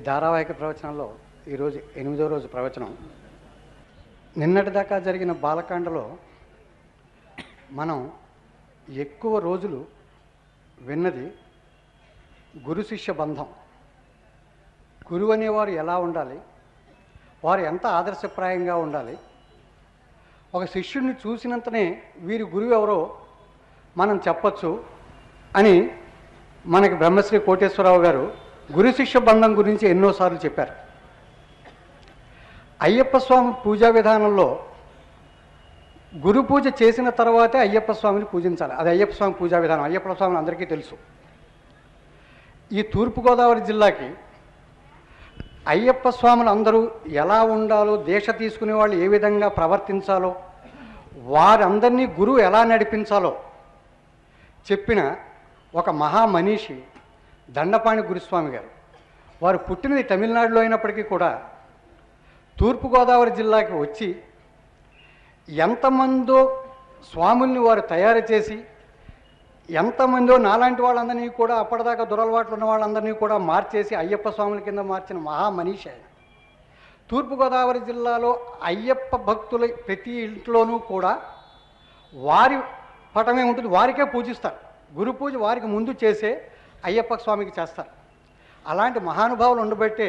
ఇది ధారావాహిక ప్రవచనంలో ఈరోజు ఎనిమిదో రోజు ప్రవచనం నిన్నటిదాకా జరిగిన బాలకాండలో మనం ఎక్కువ రోజులు విన్నది గురు శిష్య బంధం గురువు అనేవారు ఎలా ఉండాలి వారు ఎంత ఆదర్శప్రాయంగా ఉండాలి ఒక శిష్యుడిని చూసినంతనే వీరి గురువు ఎవరో మనం చెప్పచ్చు అని మనకి బ్రహ్మశ్రీ కోటేశ్వరరావు గారు గురుశిష్య బంధం గురించి ఎన్నోసార్లు చెప్పారు అయ్యప్ప స్వామి పూజా విధానంలో గురు పూజ చేసిన తర్వాతే అయ్యప్ప స్వామిని పూజించాలి అది అయ్యప్ప స్వామి పూజా విధానం అయ్యప్ప స్వామిని అందరికీ తెలుసు ఈ తూర్పుగోదావరి జిల్లాకి అయ్యప్ప స్వాములు అందరూ ఎలా ఉండాలో దేశ తీసుకునే వాళ్ళు ఏ విధంగా ప్రవర్తించాలో వారందరినీ గురువు ఎలా నడిపించాలో చెప్పిన ఒక మహామనీషి దండపాణి గురుస్వామి గారు వారు పుట్టినది తమిళనాడులో అయినప్పటికీ కూడా తూర్పుగోదావరి జిల్లాకి వచ్చి ఎంతమందో స్వాముల్ని వారు తయారు చేసి ఎంతమందో నాలాంటి వాళ్ళందరినీ కూడా అప్పటిదాకా దురలవాట్లు ఉన్న వాళ్ళందరినీ కూడా మార్చేసి అయ్యప్ప స్వాముల కింద మార్చిన మహా ఆయన తూర్పుగోదావరి జిల్లాలో అయ్యప్ప భక్తుల ప్రతి ఇంట్లోనూ కూడా వారి పటమే ఉంటుంది వారికే పూజిస్తారు గురు పూజ వారికి ముందు చేసే అయ్యప్ప స్వామికి చేస్తారు అలాంటి మహానుభావులు ఉండబట్టే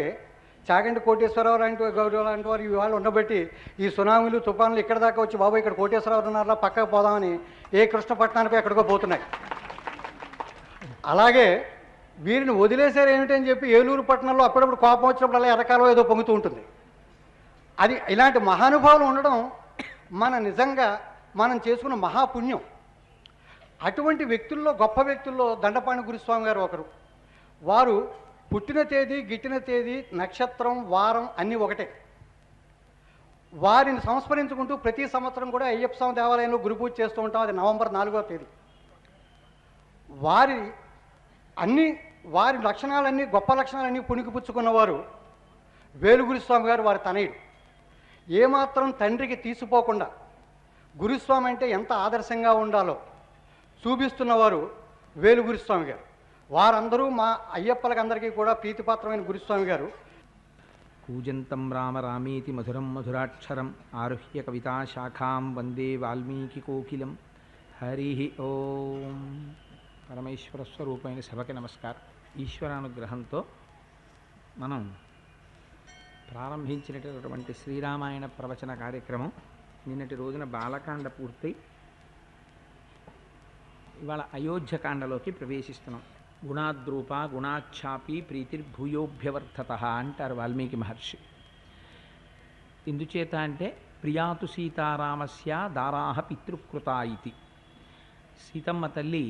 చాగండి కోటేశ్వరరావు లాంటి గౌరవ లాంటి వారు ఇవాళ ఉండబట్టి ఈ సునామీలు తుఫాన్లు ఇక్కడ దాకా వచ్చి బాబు ఇక్కడ కోటేశ్వరరావు ఉన్నారా పక్కకు పోదామని ఏ కృష్ణపట్నానికి ఎక్కడికో పోతున్నాయి అలాగే వీరిని వదిలేశారు ఏమిటని చెప్పి ఏలూరు పట్టణంలో అప్పుడప్పుడు కోపం వచ్చినప్పుడు అలా ఎరకాలో ఏదో పొంగుతూ ఉంటుంది అది ఇలాంటి మహానుభావులు ఉండడం మన నిజంగా మనం చేసుకున్న మహాపుణ్యం అటువంటి వ్యక్తుల్లో గొప్ప వ్యక్తుల్లో దండపాణి గురుస్వామి గారు ఒకరు వారు పుట్టిన తేదీ గిట్టిన తేదీ నక్షత్రం వారం అన్నీ ఒకటే వారిని సంస్మరించుకుంటూ ప్రతి సంవత్సరం కూడా అయ్యప్ప స్వామి దేవాలయంలో గురు పూజ చేస్తూ ఉంటాం అది నవంబర్ నాలుగో తేదీ వారి అన్ని వారి లక్షణాలన్నీ గొప్ప లక్షణాలన్నీ పుణికిపుచ్చుకున్నవారు వేలుగురుస్వామి గారు వారి తనయుడు ఏమాత్రం తండ్రికి తీసిపోకుండా గురుస్వామి అంటే ఎంత ఆదర్శంగా ఉండాలో చూపిస్తున్నవారు వేలు గురుస్వామి గారు వారందరూ మా అయ్యప్పలకందరికీ కూడా ప్రీతిపాత్రమైన గురుస్వామి గారు కూజంతం రామ రామీతి మధురం మధురాక్షరం ఆరుహ్య కవితా శాఖాం వందే వాల్మీకి కోకిలం హరి ఓం పరమేశ్వర స్వరూపమైన సభకి నమస్కారం ఈశ్వరానుగ్రహంతో మనం ప్రారంభించినటువంటి శ్రీరామాయణ ప్రవచన కార్యక్రమం నిన్నటి రోజున బాలకాండ పూర్తి ఇవాళ అయోధ్యకాండలోకి ప్రవేశిస్తున్నాం గుణాద్రూప గుణాఛాపి ప్రీతిర్భూయోభ్యవర్ధత అంటారు వాల్మీకి మహర్షి ఎందుచేత అంటే ప్రియాతు సీతారామస్య దారాహ పితృకృత ఇది సీతమ్మ తల్లి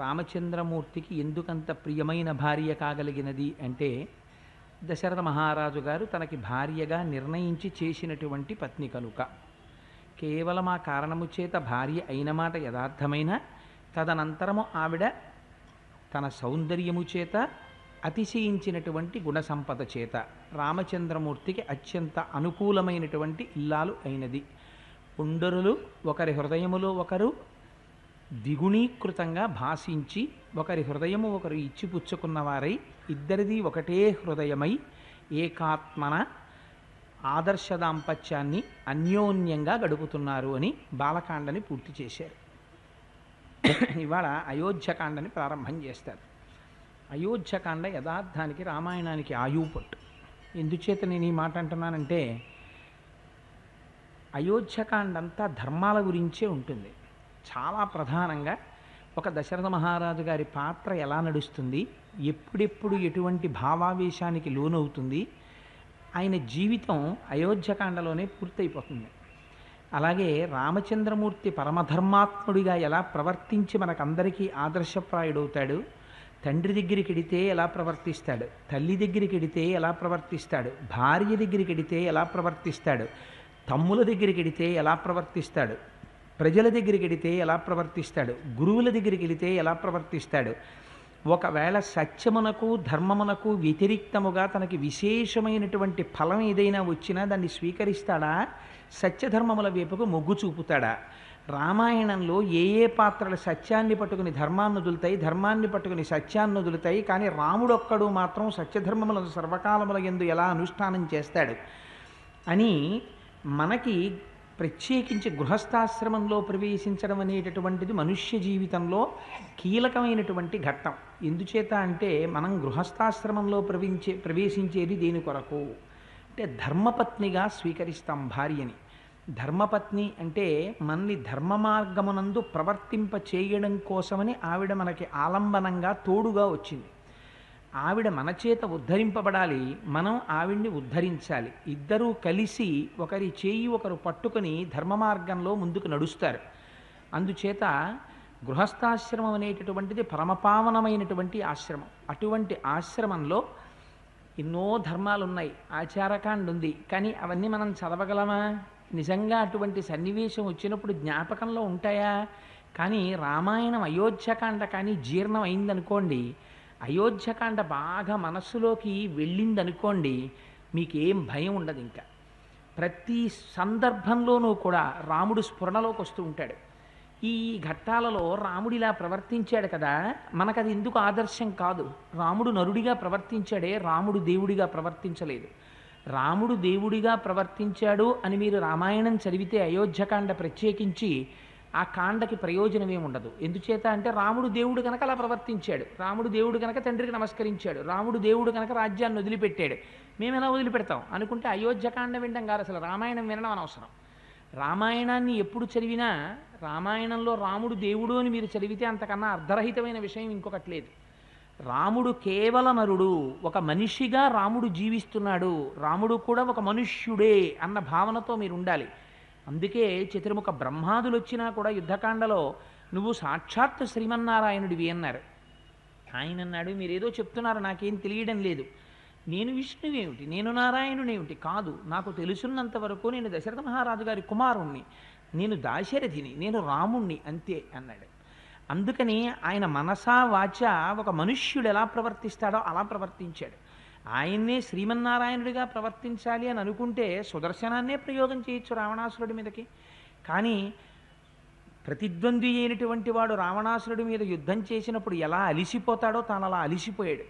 రామచంద్రమూర్తికి ఎందుకంత ప్రియమైన భార్య కాగలిగినది అంటే దశరథ మహారాజు గారు తనకి భార్యగా నిర్ణయించి చేసినటువంటి పత్ని కనుక కేవలం ఆ కారణము చేత భార్య అయిన మాట యథార్థమైన తదనంతరము ఆవిడ తన సౌందర్యము చేత అతిశయించినటువంటి గుణ సంపద చేత రామచంద్రమూర్తికి అత్యంత అనుకూలమైనటువంటి ఇల్లాలు అయినది కుండరులు ఒకరి హృదయములో ఒకరు ద్విగుణీకృతంగా భాషించి ఒకరి హృదయము ఒకరు ఇచ్చిపుచ్చుకున్నవారై ఇద్దరిది ఒకటే హృదయమై ఏకాత్మన ఆదర్శ దాంపత్యాన్ని అన్యోన్యంగా గడుపుతున్నారు అని బాలకాండని పూర్తి చేశారు ఇవాళ అయోధ్యకాండని ప్రారంభం చేస్తారు అయోధ్యకాండ యథార్థానికి రామాయణానికి ఆయుపట్టు ఎందుచేత నేను ఈ మాట అంటున్నానంటే అయోధ్యకాండంతా అంతా ధర్మాల గురించే ఉంటుంది చాలా ప్రధానంగా ఒక దశరథ మహారాజు గారి పాత్ర ఎలా నడుస్తుంది ఎప్పుడెప్పుడు ఎటువంటి భావావేశానికి లోనవుతుంది ఆయన జీవితం అయోధ్యకాండలోనే పూర్తయిపోతుంది అలాగే రామచంద్రమూర్తి పరమధర్మాత్ముడిగా ఎలా ప్రవర్తించి మనకందరికీ ఆదర్శప్రాయుడవుతాడు తండ్రి దగ్గరికి ఎడితే ఎలా ప్రవర్తిస్తాడు తల్లి దగ్గరికి ఎడితే ఎలా ప్రవర్తిస్తాడు భార్య దగ్గరికి ఎడితే ఎలా ప్రవర్తిస్తాడు తమ్ముల దగ్గరికి ఎడితే ఎలా ప్రవర్తిస్తాడు ప్రజల దగ్గరికి ఎడితే ఎలా ప్రవర్తిస్తాడు గురువుల దగ్గరికి వెళితే ఎలా ప్రవర్తిస్తాడు ఒకవేళ సత్యమునకు ధర్మమునకు వ్యతిరిక్తముగా తనకి విశేషమైనటువంటి ఫలం ఏదైనా వచ్చినా దాన్ని స్వీకరిస్తాడా సత్యధర్మముల వైపుకు మొగ్గు చూపుతాడా రామాయణంలో ఏ ఏ పాత్రలు సత్యాన్ని పట్టుకుని ధర్మాన్ని వదులుతాయి ధర్మాన్ని పట్టుకుని సత్యాన్ని వదులుతాయి కానీ రాముడొక్కడు మాత్రం సత్యధర్మములను సర్వకాలముల ఎందు ఎలా అనుష్ఠానం చేస్తాడు అని మనకి ప్రత్యేకించి గృహస్థాశ్రమంలో ప్రవేశించడం అనేటటువంటిది మనుష్య జీవితంలో కీలకమైనటువంటి ఘట్టం ఎందుచేత అంటే మనం గృహస్థాశ్రమంలో ప్రవేశించే ప్రవేశించేది దేని కొరకు అంటే ధర్మపత్నిగా స్వీకరిస్తాం భార్యని ధర్మపత్ని అంటే మనని ధర్మ మార్గమునందు ప్రవర్తింప చేయడం కోసమని ఆవిడ మనకి ఆలంబనంగా తోడుగా వచ్చింది ఆవిడ మన చేత ఉద్ధరింపబడాలి మనం ఆవిడ్ని ఉద్ధరించాలి ఇద్దరూ కలిసి ఒకరి చేయి ఒకరు పట్టుకుని ధర్మ మార్గంలో ముందుకు నడుస్తారు అందుచేత గృహస్థాశ్రమం అనేటటువంటిది పరమపావనమైనటువంటి ఆశ్రమం అటువంటి ఆశ్రమంలో ఎన్నో ధర్మాలు ఉన్నాయి ఆచారకాండ ఉంది కానీ అవన్నీ మనం చదవగలమా నిజంగా అటువంటి సన్నివేశం వచ్చినప్పుడు జ్ఞాపకంలో ఉంటాయా కానీ రామాయణం అయోధ్యకాండ కానీ జీర్ణం అయిందనుకోండి అయోధ్యకాండ బాగా మనస్సులోకి వెళ్ళిందనుకోండి మీకేం భయం ఉండదు ఇంకా ప్రతి సందర్భంలోనూ కూడా రాముడు స్ఫురణలోకి వస్తూ ఉంటాడు ఈ ఘట్టాలలో రాముడు ఇలా ప్రవర్తించాడు కదా మనకది ఎందుకు ఆదర్శం కాదు రాముడు నరుడిగా ప్రవర్తించాడే రాముడు దేవుడిగా ప్రవర్తించలేదు రాముడు దేవుడిగా ప్రవర్తించాడు అని మీరు రామాయణం చదివితే అయోధ్యకాండ ప్రత్యేకించి ఆ కాండకి ప్రయోజనమే ఉండదు ఎందుచేత అంటే రాముడు దేవుడు కనుక అలా ప్రవర్తించాడు రాముడు దేవుడు కనుక తండ్రికి నమస్కరించాడు రాముడు దేవుడు కనుక రాజ్యాన్ని వదిలిపెట్టాడు మేము ఎలా వదిలిపెడతాం అనుకుంటే అయోధ్యకాండ వినడం కాదు అసలు రామాయణం వినడం అనవసరం రామాయణాన్ని ఎప్పుడు చదివినా రామాయణంలో రాముడు దేవుడు అని మీరు చదివితే అంతకన్నా అర్ధరహితమైన విషయం ఇంకొకటి లేదు రాముడు కేవల నరుడు ఒక మనిషిగా రాముడు జీవిస్తున్నాడు రాముడు కూడా ఒక మనుష్యుడే అన్న భావనతో మీరు ఉండాలి అందుకే చతుర్ముఖ బ్రహ్మాదులు వచ్చినా కూడా యుద్ధకాండలో నువ్వు సాక్షాత్ శ్రీమన్నారాయణుడివి అన్నారు ఆయన అన్నాడు మీరేదో చెప్తున్నారు నాకేం తెలియడం లేదు నేను విష్ణువేమిటి నేను నారాయణుడేమిటి కాదు నాకు తెలుసున్నంత వరకు నేను దశరథ మహారాజు గారి కుమారుణ్ణి నేను దాశరథిని నేను రాముణ్ణి అంతే అన్నాడు అందుకని ఆయన మనసా వాచ ఒక మనుష్యుడు ఎలా ప్రవర్తిస్తాడో అలా ప్రవర్తించాడు ఆయన్నే శ్రీమన్నారాయణుడిగా ప్రవర్తించాలి అని అనుకుంటే సుదర్శనాన్నే ప్రయోగం చేయొచ్చు రావణాసురుడి మీదకి కానీ ప్రతిద్వంద్వి అయినటువంటి వాడు రావణాసురుడి మీద యుద్ధం చేసినప్పుడు ఎలా అలిసిపోతాడో తాను అలా అలిసిపోయాడు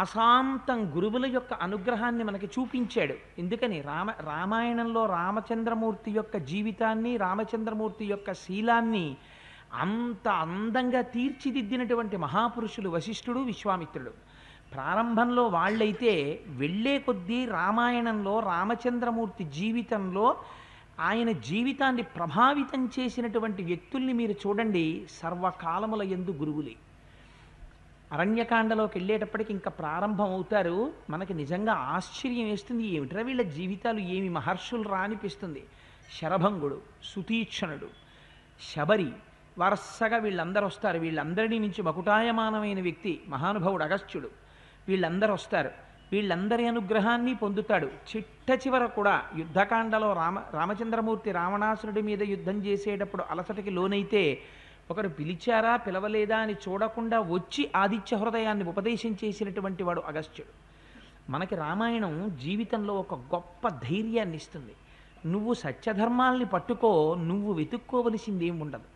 ఆశాంతం గురువుల యొక్క అనుగ్రహాన్ని మనకి చూపించాడు ఎందుకని రామ రామాయణంలో రామచంద్రమూర్తి యొక్క జీవితాన్ని రామచంద్రమూర్తి యొక్క శీలాన్ని అంత అందంగా తీర్చిదిద్దినటువంటి మహాపురుషులు వశిష్ఠుడు విశ్వామిత్రుడు ప్రారంభంలో వాళ్ళైతే వెళ్ళే కొద్దీ రామాయణంలో రామచంద్రమూర్తి జీవితంలో ఆయన జీవితాన్ని ప్రభావితం చేసినటువంటి వ్యక్తుల్ని మీరు చూడండి సర్వకాలముల ఎందు గురువులే అరణ్యకాండలోకి వెళ్ళేటప్పటికి ఇంకా ప్రారంభం అవుతారు మనకి నిజంగా ఆశ్చర్యం వేస్తుంది ఏమిట్రా వీళ్ళ జీవితాలు ఏమి మహర్షులు రానిపిస్తుంది శరభంగుడు సుతీక్షణుడు శబరి వరసగా వీళ్ళందరూ వస్తారు వీళ్ళందరినీ నుంచి బకుటాయమానమైన వ్యక్తి మహానుభావుడు అగస్త్యుడు వీళ్ళందరూ వస్తారు వీళ్ళందరి అనుగ్రహాన్ని పొందుతాడు చిట్ట చివర కూడా యుద్ధకాండలో రామ రామచంద్రమూర్తి రావణాసురుడి మీద యుద్ధం చేసేటప్పుడు అలసటకి లోనైతే ఒకరు పిలిచారా పిలవలేదా అని చూడకుండా వచ్చి ఆదిత్య హృదయాన్ని ఉపదేశం చేసినటువంటి వాడు అగస్త్యుడు మనకి రామాయణం జీవితంలో ఒక గొప్ప ధైర్యాన్ని ఇస్తుంది నువ్వు సత్యధర్మాల్ని పట్టుకో నువ్వు వెతుక్కోవలసింది ఏమి ఉండదు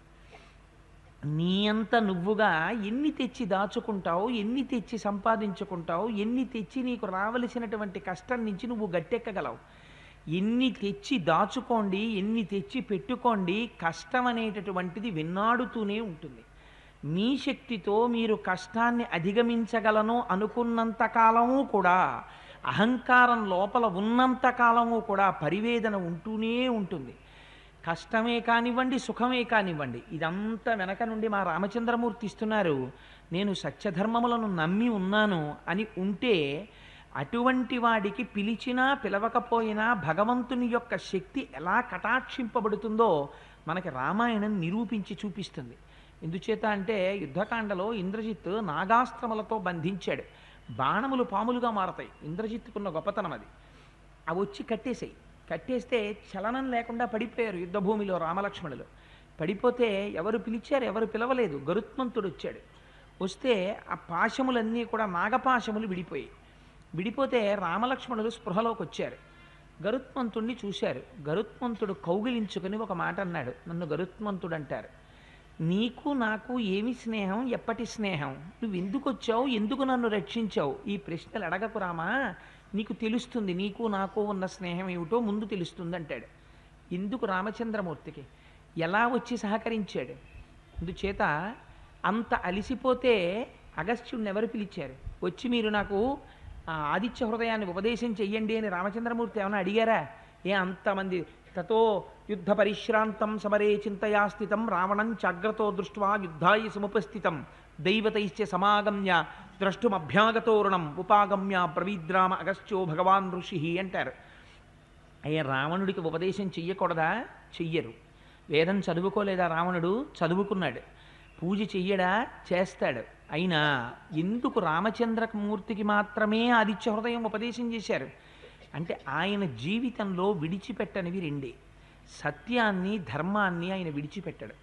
నీ అంత నువ్వుగా ఎన్ని తెచ్చి దాచుకుంటావు ఎన్ని తెచ్చి సంపాదించుకుంటావు ఎన్ని తెచ్చి నీకు రావలసినటువంటి కష్టం నుంచి నువ్వు గట్టెక్కగలవు ఎన్ని తెచ్చి దాచుకోండి ఎన్ని తెచ్చి పెట్టుకోండి కష్టం అనేటటువంటిది విన్నాడుతూనే ఉంటుంది మీ శక్తితో మీరు కష్టాన్ని అధిగమించగలను అనుకున్నంత కాలము కూడా అహంకారం లోపల ఉన్నంత కాలము కూడా పరివేదన ఉంటూనే ఉంటుంది కష్టమే కానివ్వండి సుఖమే కానివ్వండి ఇదంతా వెనక నుండి మా రామచంద్రమూర్తి ఇస్తున్నారు నేను సత్యధర్మములను నమ్మి ఉన్నాను అని ఉంటే అటువంటి వాడికి పిలిచినా పిలవకపోయినా భగవంతుని యొక్క శక్తి ఎలా కటాక్షింపబడుతుందో మనకి రామాయణం నిరూపించి చూపిస్తుంది ఎందుచేత అంటే యుద్ధకాండలో ఇంద్రజిత్ నాగాస్త్రములతో బంధించాడు బాణములు పాములుగా మారతాయి ఇంద్రజిత్తుకున్న గొప్పతనం అది అవి వచ్చి కట్టేసాయి కట్టేస్తే చలనం లేకుండా పడిపోయారు యుద్ధభూమిలో రామలక్ష్మణులు పడిపోతే ఎవరు పిలిచారు ఎవరు పిలవలేదు గరుత్మంతుడు వచ్చాడు వస్తే ఆ పాశములన్నీ కూడా నాగపాశములు విడిపోయాయి విడిపోతే రామలక్ష్మణులు స్పృహలోకి వచ్చారు గరుత్మంతుణ్ణి చూశారు గరుత్మంతుడు కౌగిలించుకుని ఒక మాట అన్నాడు నన్ను గరుత్మంతుడు అంటారు నీకు నాకు ఏమి స్నేహం ఎప్పటి స్నేహం నువ్వు ఎందుకు వచ్చావు ఎందుకు నన్ను రక్షించావు ఈ ప్రశ్నలు అడగకు రామా నీకు తెలుస్తుంది నీకు నాకు ఉన్న స్నేహం ఏమిటో ముందు తెలుస్తుంది అంటాడు ఎందుకు రామచంద్రమూర్తికి ఎలా వచ్చి సహకరించాడు అందుచేత అంత అలిసిపోతే అగస్త్యుడిని ఎవరు పిలిచారు వచ్చి మీరు నాకు ఆదిత్య హృదయాన్ని ఉపదేశం చెయ్యండి అని రామచంద్రమూర్తి ఏమైనా అడిగారా ఏ అంతమంది తతో యుద్ధ పరిశ్రాంతం సమరే చింతయాస్థితం రావణం జాగ్రత్తో దృష్ట్వా యుద్ధాయ సముపస్థితం దైవతైశ్చ సమాగమ్య ద్రష్టుమభ్యాగతోరుణం ఉపాగమ్య ప్రవీద్రామ అగస్త్యో భగవాన్ ఋషి అంటారు అయ్యా రావణుడికి ఉపదేశం చెయ్యకూడదా చెయ్యరు వేదం చదువుకోలేదా రావణుడు చదువుకున్నాడు పూజ చెయ్యడా చేస్తాడు అయినా ఎందుకు రామచంద్రమూర్తికి మాత్రమే ఆదిత్య హృదయం ఉపదేశం చేశారు అంటే ఆయన జీవితంలో విడిచిపెట్టనివి రెండే సత్యాన్ని ధర్మాన్ని ఆయన విడిచిపెట్టాడు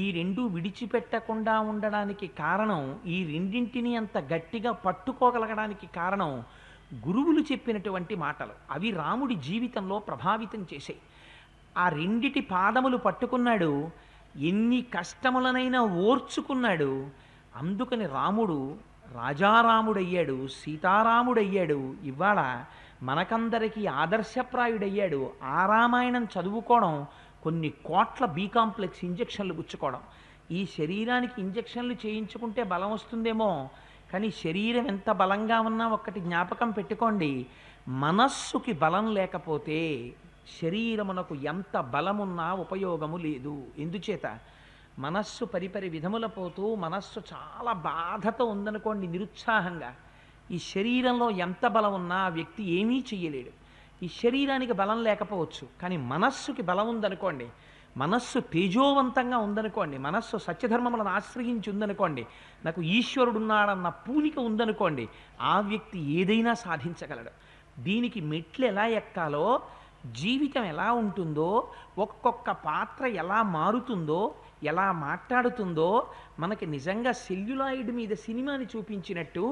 ఈ రెండు విడిచిపెట్టకుండా ఉండడానికి కారణం ఈ రెండింటిని అంత గట్టిగా పట్టుకోగలగడానికి కారణం గురువులు చెప్పినటువంటి మాటలు అవి రాముడి జీవితంలో ప్రభావితం చేశాయి ఆ రెండిటి పాదములు పట్టుకున్నాడు ఎన్ని కష్టములనైనా ఓర్చుకున్నాడు అందుకని రాముడు రాజారాముడయ్యాడు సీతారాముడయ్యాడు ఇవాళ మనకందరికీ ఆదర్శప్రాయుడయ్యాడు ఆ రామాయణం చదువుకోవడం కొన్ని కోట్ల బీ కాంప్లెక్స్ ఇంజక్షన్లు గుచ్చుకోవడం ఈ శరీరానికి ఇంజక్షన్లు చేయించుకుంటే బలం వస్తుందేమో కానీ శరీరం ఎంత బలంగా ఉన్నా ఒక్కటి జ్ఞాపకం పెట్టుకోండి మనస్సుకి బలం లేకపోతే శరీరమునకు ఎంత బలమున్నా ఉపయోగము లేదు ఎందుచేత మనస్సు పరిపరి విధముల పోతూ మనస్సు చాలా బాధతో ఉందనుకోండి నిరుత్సాహంగా ఈ శరీరంలో ఎంత బలం ఉన్నా ఆ వ్యక్తి ఏమీ చెయ్యలేడు ఈ శరీరానికి బలం లేకపోవచ్చు కానీ మనస్సుకి బలం ఉందనుకోండి మనస్సు తేజోవంతంగా ఉందనుకోండి మనస్సు సత్యధర్మములను ఆశ్రయించి ఉందనుకోండి నాకు ఈశ్వరుడున్నాడన్న పూనిక ఉందనుకోండి ఆ వ్యక్తి ఏదైనా సాధించగలడు దీనికి మెట్లు ఎలా ఎక్కాలో జీవితం ఎలా ఉంటుందో ఒక్కొక్క పాత్ర ఎలా మారుతుందో ఎలా మాట్లాడుతుందో మనకి నిజంగా సెల్యులాయిడ్ మీద సినిమాని చూపించినట్టు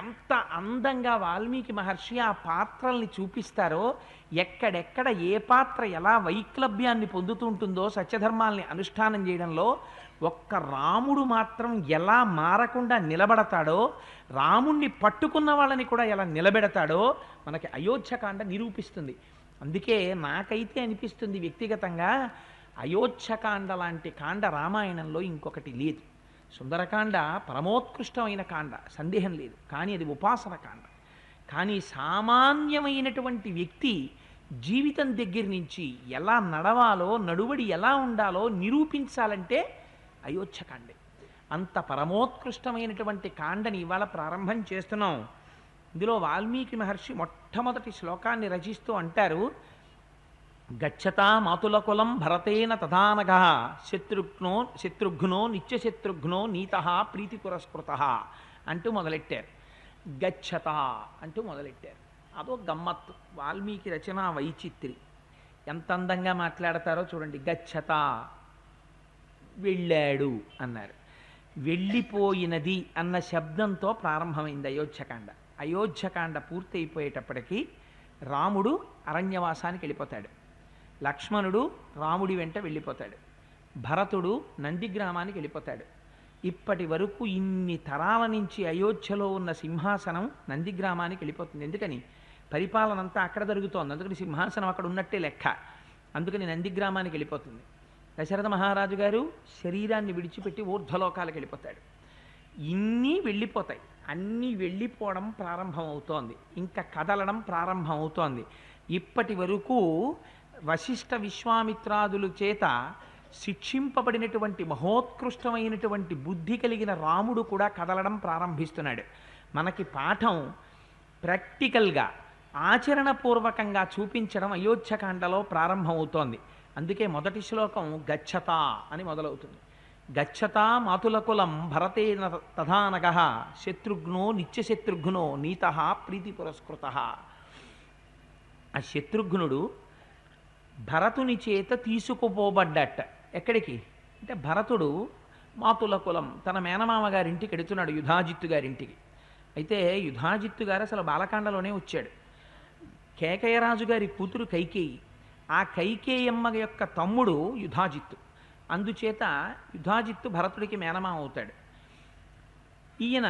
ఎంత అందంగా వాల్మీకి మహర్షి ఆ పాత్రల్ని చూపిస్తారో ఎక్కడెక్కడ ఏ పాత్ర ఎలా వైక్లభ్యాన్ని పొందుతుంటుందో సత్యధర్మాల్ని అనుష్ఠానం చేయడంలో ఒక్క రాముడు మాత్రం ఎలా మారకుండా నిలబడతాడో రాముణ్ణి పట్టుకున్న వాళ్ళని కూడా ఎలా నిలబెడతాడో మనకి అయోధ్యకాండ నిరూపిస్తుంది అందుకే నాకైతే అనిపిస్తుంది వ్యక్తిగతంగా అయోధ్యకాండ లాంటి కాండ రామాయణంలో ఇంకొకటి లేదు సుందరకాండ పరమోత్కృష్టమైన కాండ సందేహం లేదు కానీ అది ఉపాసన కాండ కానీ సామాన్యమైనటువంటి వ్యక్తి జీవితం దగ్గర నుంచి ఎలా నడవాలో నడువడి ఎలా ఉండాలో నిరూపించాలంటే అయోధ్యకాండే అంత పరమోత్కృష్టమైనటువంటి కాండని ఇవాళ ప్రారంభం చేస్తున్నాం ఇందులో వాల్మీకి మహర్షి మొట్టమొదటి శ్లోకాన్ని రచిస్తూ అంటారు గచ్చతా మాతులకులం భరతేన తథానగ శత్రుఘ్నో శత్రుఘ్నో నిత్యశత్రుఘ్నో నీత పురస్కృత అంటూ మొదలెట్టారు గచ్చత అంటూ మొదలెట్టారు అదో గమ్మత్ వాల్మీకి రచన వైచిత్రి ఎంత అందంగా మాట్లాడతారో చూడండి గచ్చత వెళ్ళాడు అన్నారు వెళ్ళిపోయినది అన్న శబ్దంతో ప్రారంభమైంది అయోధ్యకాండ అయోధ్యకాండ పూర్తయిపోయేటప్పటికీ రాముడు అరణ్యవాసానికి వెళ్ళిపోతాడు లక్ష్మణుడు రాముడి వెంట వెళ్ళిపోతాడు భరతుడు నందిగ్రామానికి వెళ్ళిపోతాడు ఇప్పటి వరకు ఇన్ని తరాల నుంచి అయోధ్యలో ఉన్న సింహాసనం నందిగ్రామానికి వెళ్ళిపోతుంది ఎందుకని పరిపాలన అంతా అక్కడ జరుగుతోంది అందుకని సింహాసనం అక్కడ ఉన్నట్టే లెక్క అందుకని నందిగ్రామానికి వెళ్ళిపోతుంది దశరథ మహారాజు గారు శరీరాన్ని విడిచిపెట్టి ఊర్ధ్వలోకాలకు వెళ్ళిపోతాడు ఇన్ని వెళ్ళిపోతాయి అన్నీ వెళ్ళిపోవడం ప్రారంభమవుతోంది ఇంకా కదలడం ప్రారంభమవుతోంది ఇప్పటి వరకు వశిష్ఠ విశ్వామిత్రాదులు చేత శిక్షింపబడినటువంటి మహోత్కృష్టమైనటువంటి బుద్ధి కలిగిన రాముడు కూడా కదలడం ప్రారంభిస్తున్నాడు మనకి పాఠం ప్రాక్టికల్గా ఆచరణపూర్వకంగా చూపించడం అయోధ్యకాండలో ప్రారంభమవుతోంది అందుకే మొదటి శ్లోకం గచ్చత అని మొదలవుతుంది గచ్చత మాతులకులం భరతే తథానగ శత్రుఘ్నో నిత్యశత్రుఘ్నో నీత ప్రీతి పురస్కృత ఆ శత్రుఘ్నుడు భరతుని చేత తీసుకుపోబడ్డట ఎక్కడికి అంటే భరతుడు మాతుల కులం తన మేనమామ గారింటికి ఎడుతున్నాడు యుధాజిత్తు గారింటికి అయితే యుధాజిత్తు గారు అసలు బాలకాండలోనే వచ్చాడు కేకయరాజు గారి కూతురు కైకేయి ఆ కైకేయమ్మ యొక్క తమ్ముడు యుధాజిత్తు అందుచేత యుధాజిత్తు భరతుడికి మేనమామ అవుతాడు ఈయన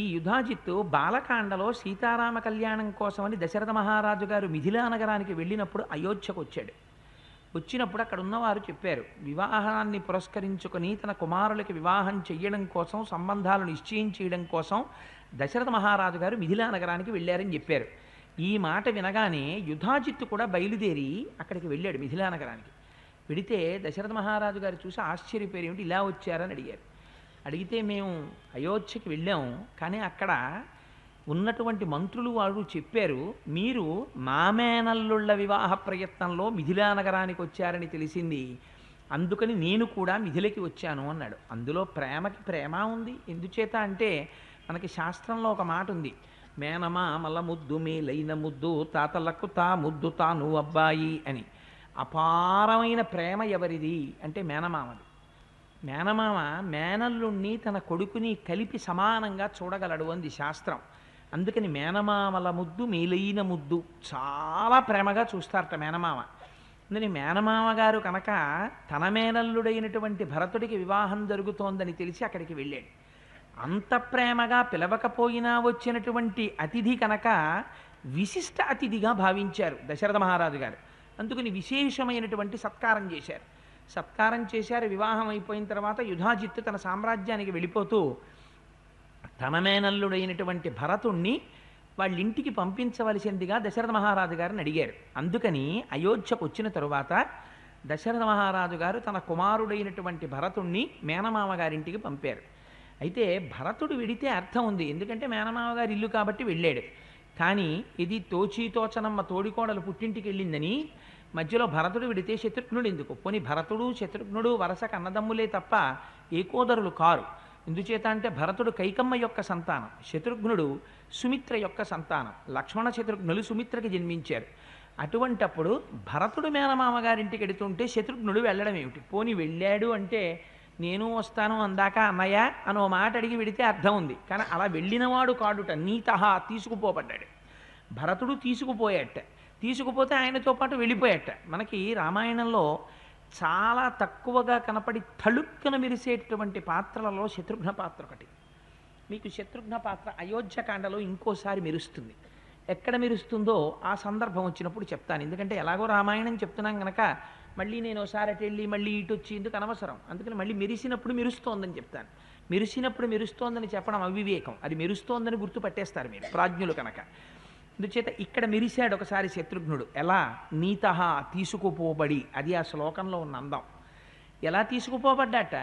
ఈ యుధాజిత్తు బాలకాండలో సీతారామ కళ్యాణం కోసమని దశరథ మహారాజు గారు మిథిలా నగరానికి వెళ్ళినప్పుడు అయోధ్యకు వచ్చాడు వచ్చినప్పుడు అక్కడ ఉన్నవారు చెప్పారు వివాహాన్ని పురస్కరించుకొని తన కుమారులకి వివాహం చెయ్యడం కోసం సంబంధాలు నిశ్చయం చేయడం కోసం దశరథ మహారాజు గారు మిథిలా నగరానికి వెళ్ళారని చెప్పారు ఈ మాట వినగానే యుధాజిత్తు కూడా బయలుదేరి అక్కడికి వెళ్ళాడు మిథిలా నగరానికి వెడితే దశరథ మహారాజు గారు చూసి ఆశ్చర్యపోయారు ఏమిటి ఇలా వచ్చారని అడిగారు అడిగితే మేము అయోధ్యకి వెళ్ళాము కానీ అక్కడ ఉన్నటువంటి మంత్రులు వారు చెప్పారు మీరు మామేనల్లుళ్ళ వివాహ ప్రయత్నంలో మిథిలా నగరానికి వచ్చారని తెలిసింది అందుకని నేను కూడా మిథిలకి వచ్చాను అన్నాడు అందులో ప్రేమకి ప్రేమ ఉంది ఎందుచేత అంటే మనకి శాస్త్రంలో ఒక మాట ఉంది మేనమా మల ముద్దు మేలైన ముద్దు తాతలకు తా ముద్దు తాను అబ్బాయి అని అపారమైన ప్రేమ ఎవరిది అంటే మేనమామది మేనమామ మేనల్లుణ్ణి తన కొడుకుని కలిపి సమానంగా చూడగలడు అంది శాస్త్రం అందుకని మేనమామల ముద్దు మేలైన ముద్దు చాలా ప్రేమగా చూస్తారట మేనమామ అందుకని మేనమామ గారు కనుక తన మేనల్లుడైనటువంటి భరతుడికి వివాహం జరుగుతోందని తెలిసి అక్కడికి వెళ్ళాడు అంత ప్రేమగా పిలవకపోయినా వచ్చినటువంటి అతిథి కనుక విశిష్ట అతిథిగా భావించారు దశరథ మహారాజు గారు అందుకని విశేషమైనటువంటి సత్కారం చేశారు సత్కారం చేశారు వివాహం అయిపోయిన తర్వాత యుధాజిత్తు తన సామ్రాజ్యానికి వెళ్ళిపోతూ తన మేనల్లుడైనటువంటి భరతుణ్ణి వాళ్ళింటికి పంపించవలసిందిగా దశరథ మహారాజు గారిని అడిగారు అందుకని అయోధ్యకు వచ్చిన తరువాత దశరథ మహారాజు గారు తన కుమారుడైనటువంటి భరతుణ్ణి మేనమామ గారింటికి పంపారు అయితే భరతుడు విడితే అర్థం ఉంది ఎందుకంటే మేనమామ గారి ఇల్లు కాబట్టి వెళ్ళాడు కానీ ఇది తోచి తోచనమ్మ తోడికోడలు పుట్టింటికి వెళ్ళిందని మధ్యలో భరతుడు విడితే శత్రుఘ్నుడు ఎందుకు పోని భరతుడు శత్రుఘ్నుడు వరస కన్నదమ్ములే తప్ప ఏకోదరులు కారు ఎందుచేత అంటే భరతుడు కైకమ్మ యొక్క సంతానం శత్రుఘ్నుడు సుమిత్ర యొక్క సంతానం లక్ష్మణ శత్రుఘ్నులు సుమిత్రకి జన్మించారు అటువంటప్పుడు భరతుడు మేనమామగారింటికి గారింటికి వెడుతుంటే శత్రుఘ్నుడు వెళ్ళడం ఏమిటి పోని వెళ్ళాడు అంటే నేను వస్తాను అందాక అన్నయ్య అని మాట అడిగి విడితే అర్థం ఉంది కానీ అలా వెళ్ళినవాడు కాడుట నీతహా తీసుకుపోబడ్డాడు భరతుడు తీసుకుపోయాట తీసుకుపోతే ఆయనతో పాటు వెళ్ళిపోయాట మనకి రామాయణంలో చాలా తక్కువగా కనపడి తళుక్కున మెరిసేటటువంటి పాత్రలలో శత్రుఘ్న పాత్ర ఒకటి మీకు శత్రుఘ్న పాత్ర అయోధ్యకాండలో ఇంకోసారి మెరుస్తుంది ఎక్కడ మెరుస్తుందో ఆ సందర్భం వచ్చినప్పుడు చెప్తాను ఎందుకంటే ఎలాగో రామాయణం చెప్తున్నాం కనుక మళ్ళీ నేను ఒకసారి అటు వెళ్ళి మళ్ళీ ఇటు వచ్చి ఎందుకు అనవసరం అందుకని మళ్ళీ మెరిసినప్పుడు మెరుస్తోందని చెప్తాను మెరిసినప్పుడు మెరుస్తోందని చెప్పడం అవివేకం అది మెరుస్తోందని గుర్తుపట్టేస్తారు మీరు ప్రాజ్ఞులు కనుక అందుచేత ఇక్కడ మెరిశాడు ఒకసారి శత్రుఘ్నుడు ఎలా నీత తీసుకుపోబడి అది ఆ శ్లోకంలో ఉన్న అందం ఎలా తీసుకుపోబడ్డాట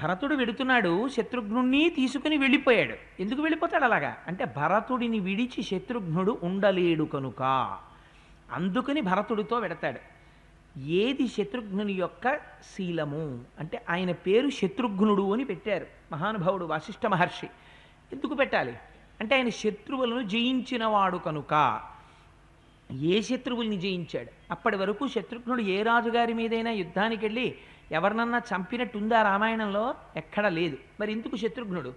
భరతుడు వెడుతున్నాడు శత్రుఘ్నుణ్ణి తీసుకుని వెళ్ళిపోయాడు ఎందుకు వెళ్ళిపోతాడు అలాగా అంటే భరతుడిని విడిచి శత్రుఘ్నుడు ఉండలేడు కనుక అందుకని భరతుడితో వెడతాడు ఏది శత్రుఘ్నుని యొక్క శీలము అంటే ఆయన పేరు శత్రుఘ్నుడు అని పెట్టారు మహానుభావుడు వాసిష్ఠ మహర్షి ఎందుకు పెట్టాలి అంటే ఆయన శత్రువులను జయించినవాడు కనుక ఏ శత్రువుల్ని జయించాడు అప్పటి వరకు శత్రుఘ్నుడు ఏ రాజుగారి మీదైనా యుద్ధానికి వెళ్ళి ఎవరినన్నా చంపినట్టుందా రామాయణంలో ఎక్కడా లేదు మరి ఎందుకు శత్రుఘ్నుడు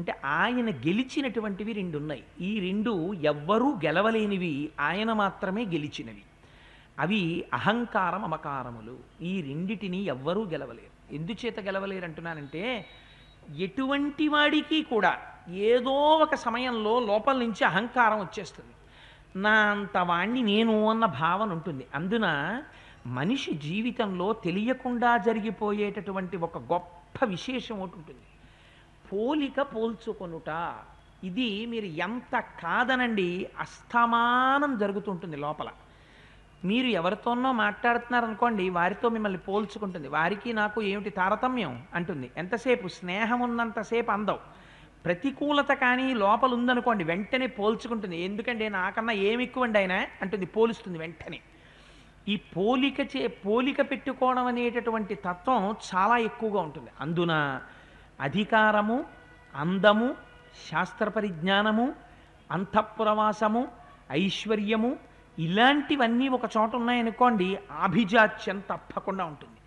అంటే ఆయన గెలిచినటువంటివి రెండు ఉన్నాయి ఈ రెండు ఎవ్వరూ గెలవలేనివి ఆయన మాత్రమే గెలిచినవి అవి అహంకారం అమకారములు ఈ రెండిటిని ఎవ్వరూ గెలవలేరు ఎందుచేత గెలవలేరు అంటున్నానంటే ఎటువంటి వాడికి కూడా ఏదో ఒక సమయంలో లోపల నుంచి అహంకారం వచ్చేస్తుంది నా అంత వాణ్ణి నేను అన్న భావన ఉంటుంది అందున మనిషి జీవితంలో తెలియకుండా జరిగిపోయేటటువంటి ఒక గొప్ప విశేషం ఒకటి ఉంటుంది పోలిక పోల్చుకొనుట ఇది మీరు ఎంత కాదనండి అస్తమానం జరుగుతుంటుంది లోపల మీరు ఎవరితోనో మాట్లాడుతున్నారనుకోండి వారితో మిమ్మల్ని పోల్చుకుంటుంది వారికి నాకు ఏమిటి తారతమ్యం అంటుంది ఎంతసేపు స్నేహం ఉన్నంతసేపు అందం ప్రతికూలత కానీ లోపల ఉందనుకోండి వెంటనే పోల్చుకుంటుంది ఎందుకంటే నాకన్నా ఏమి ఎక్కువండి ఆయన అంటుంది పోలుస్తుంది వెంటనే ఈ పోలిక చే పోలిక పెట్టుకోవడం అనేటటువంటి తత్వం చాలా ఎక్కువగా ఉంటుంది అందున అధికారము అందము శాస్త్ర పరిజ్ఞానము అంతఃపురవాసము ఐశ్వర్యము ఇలాంటివన్నీ ఒక చోట ఉన్నాయనుకోండి ఆభిజాత్యం తప్పకుండా ఉంటుంది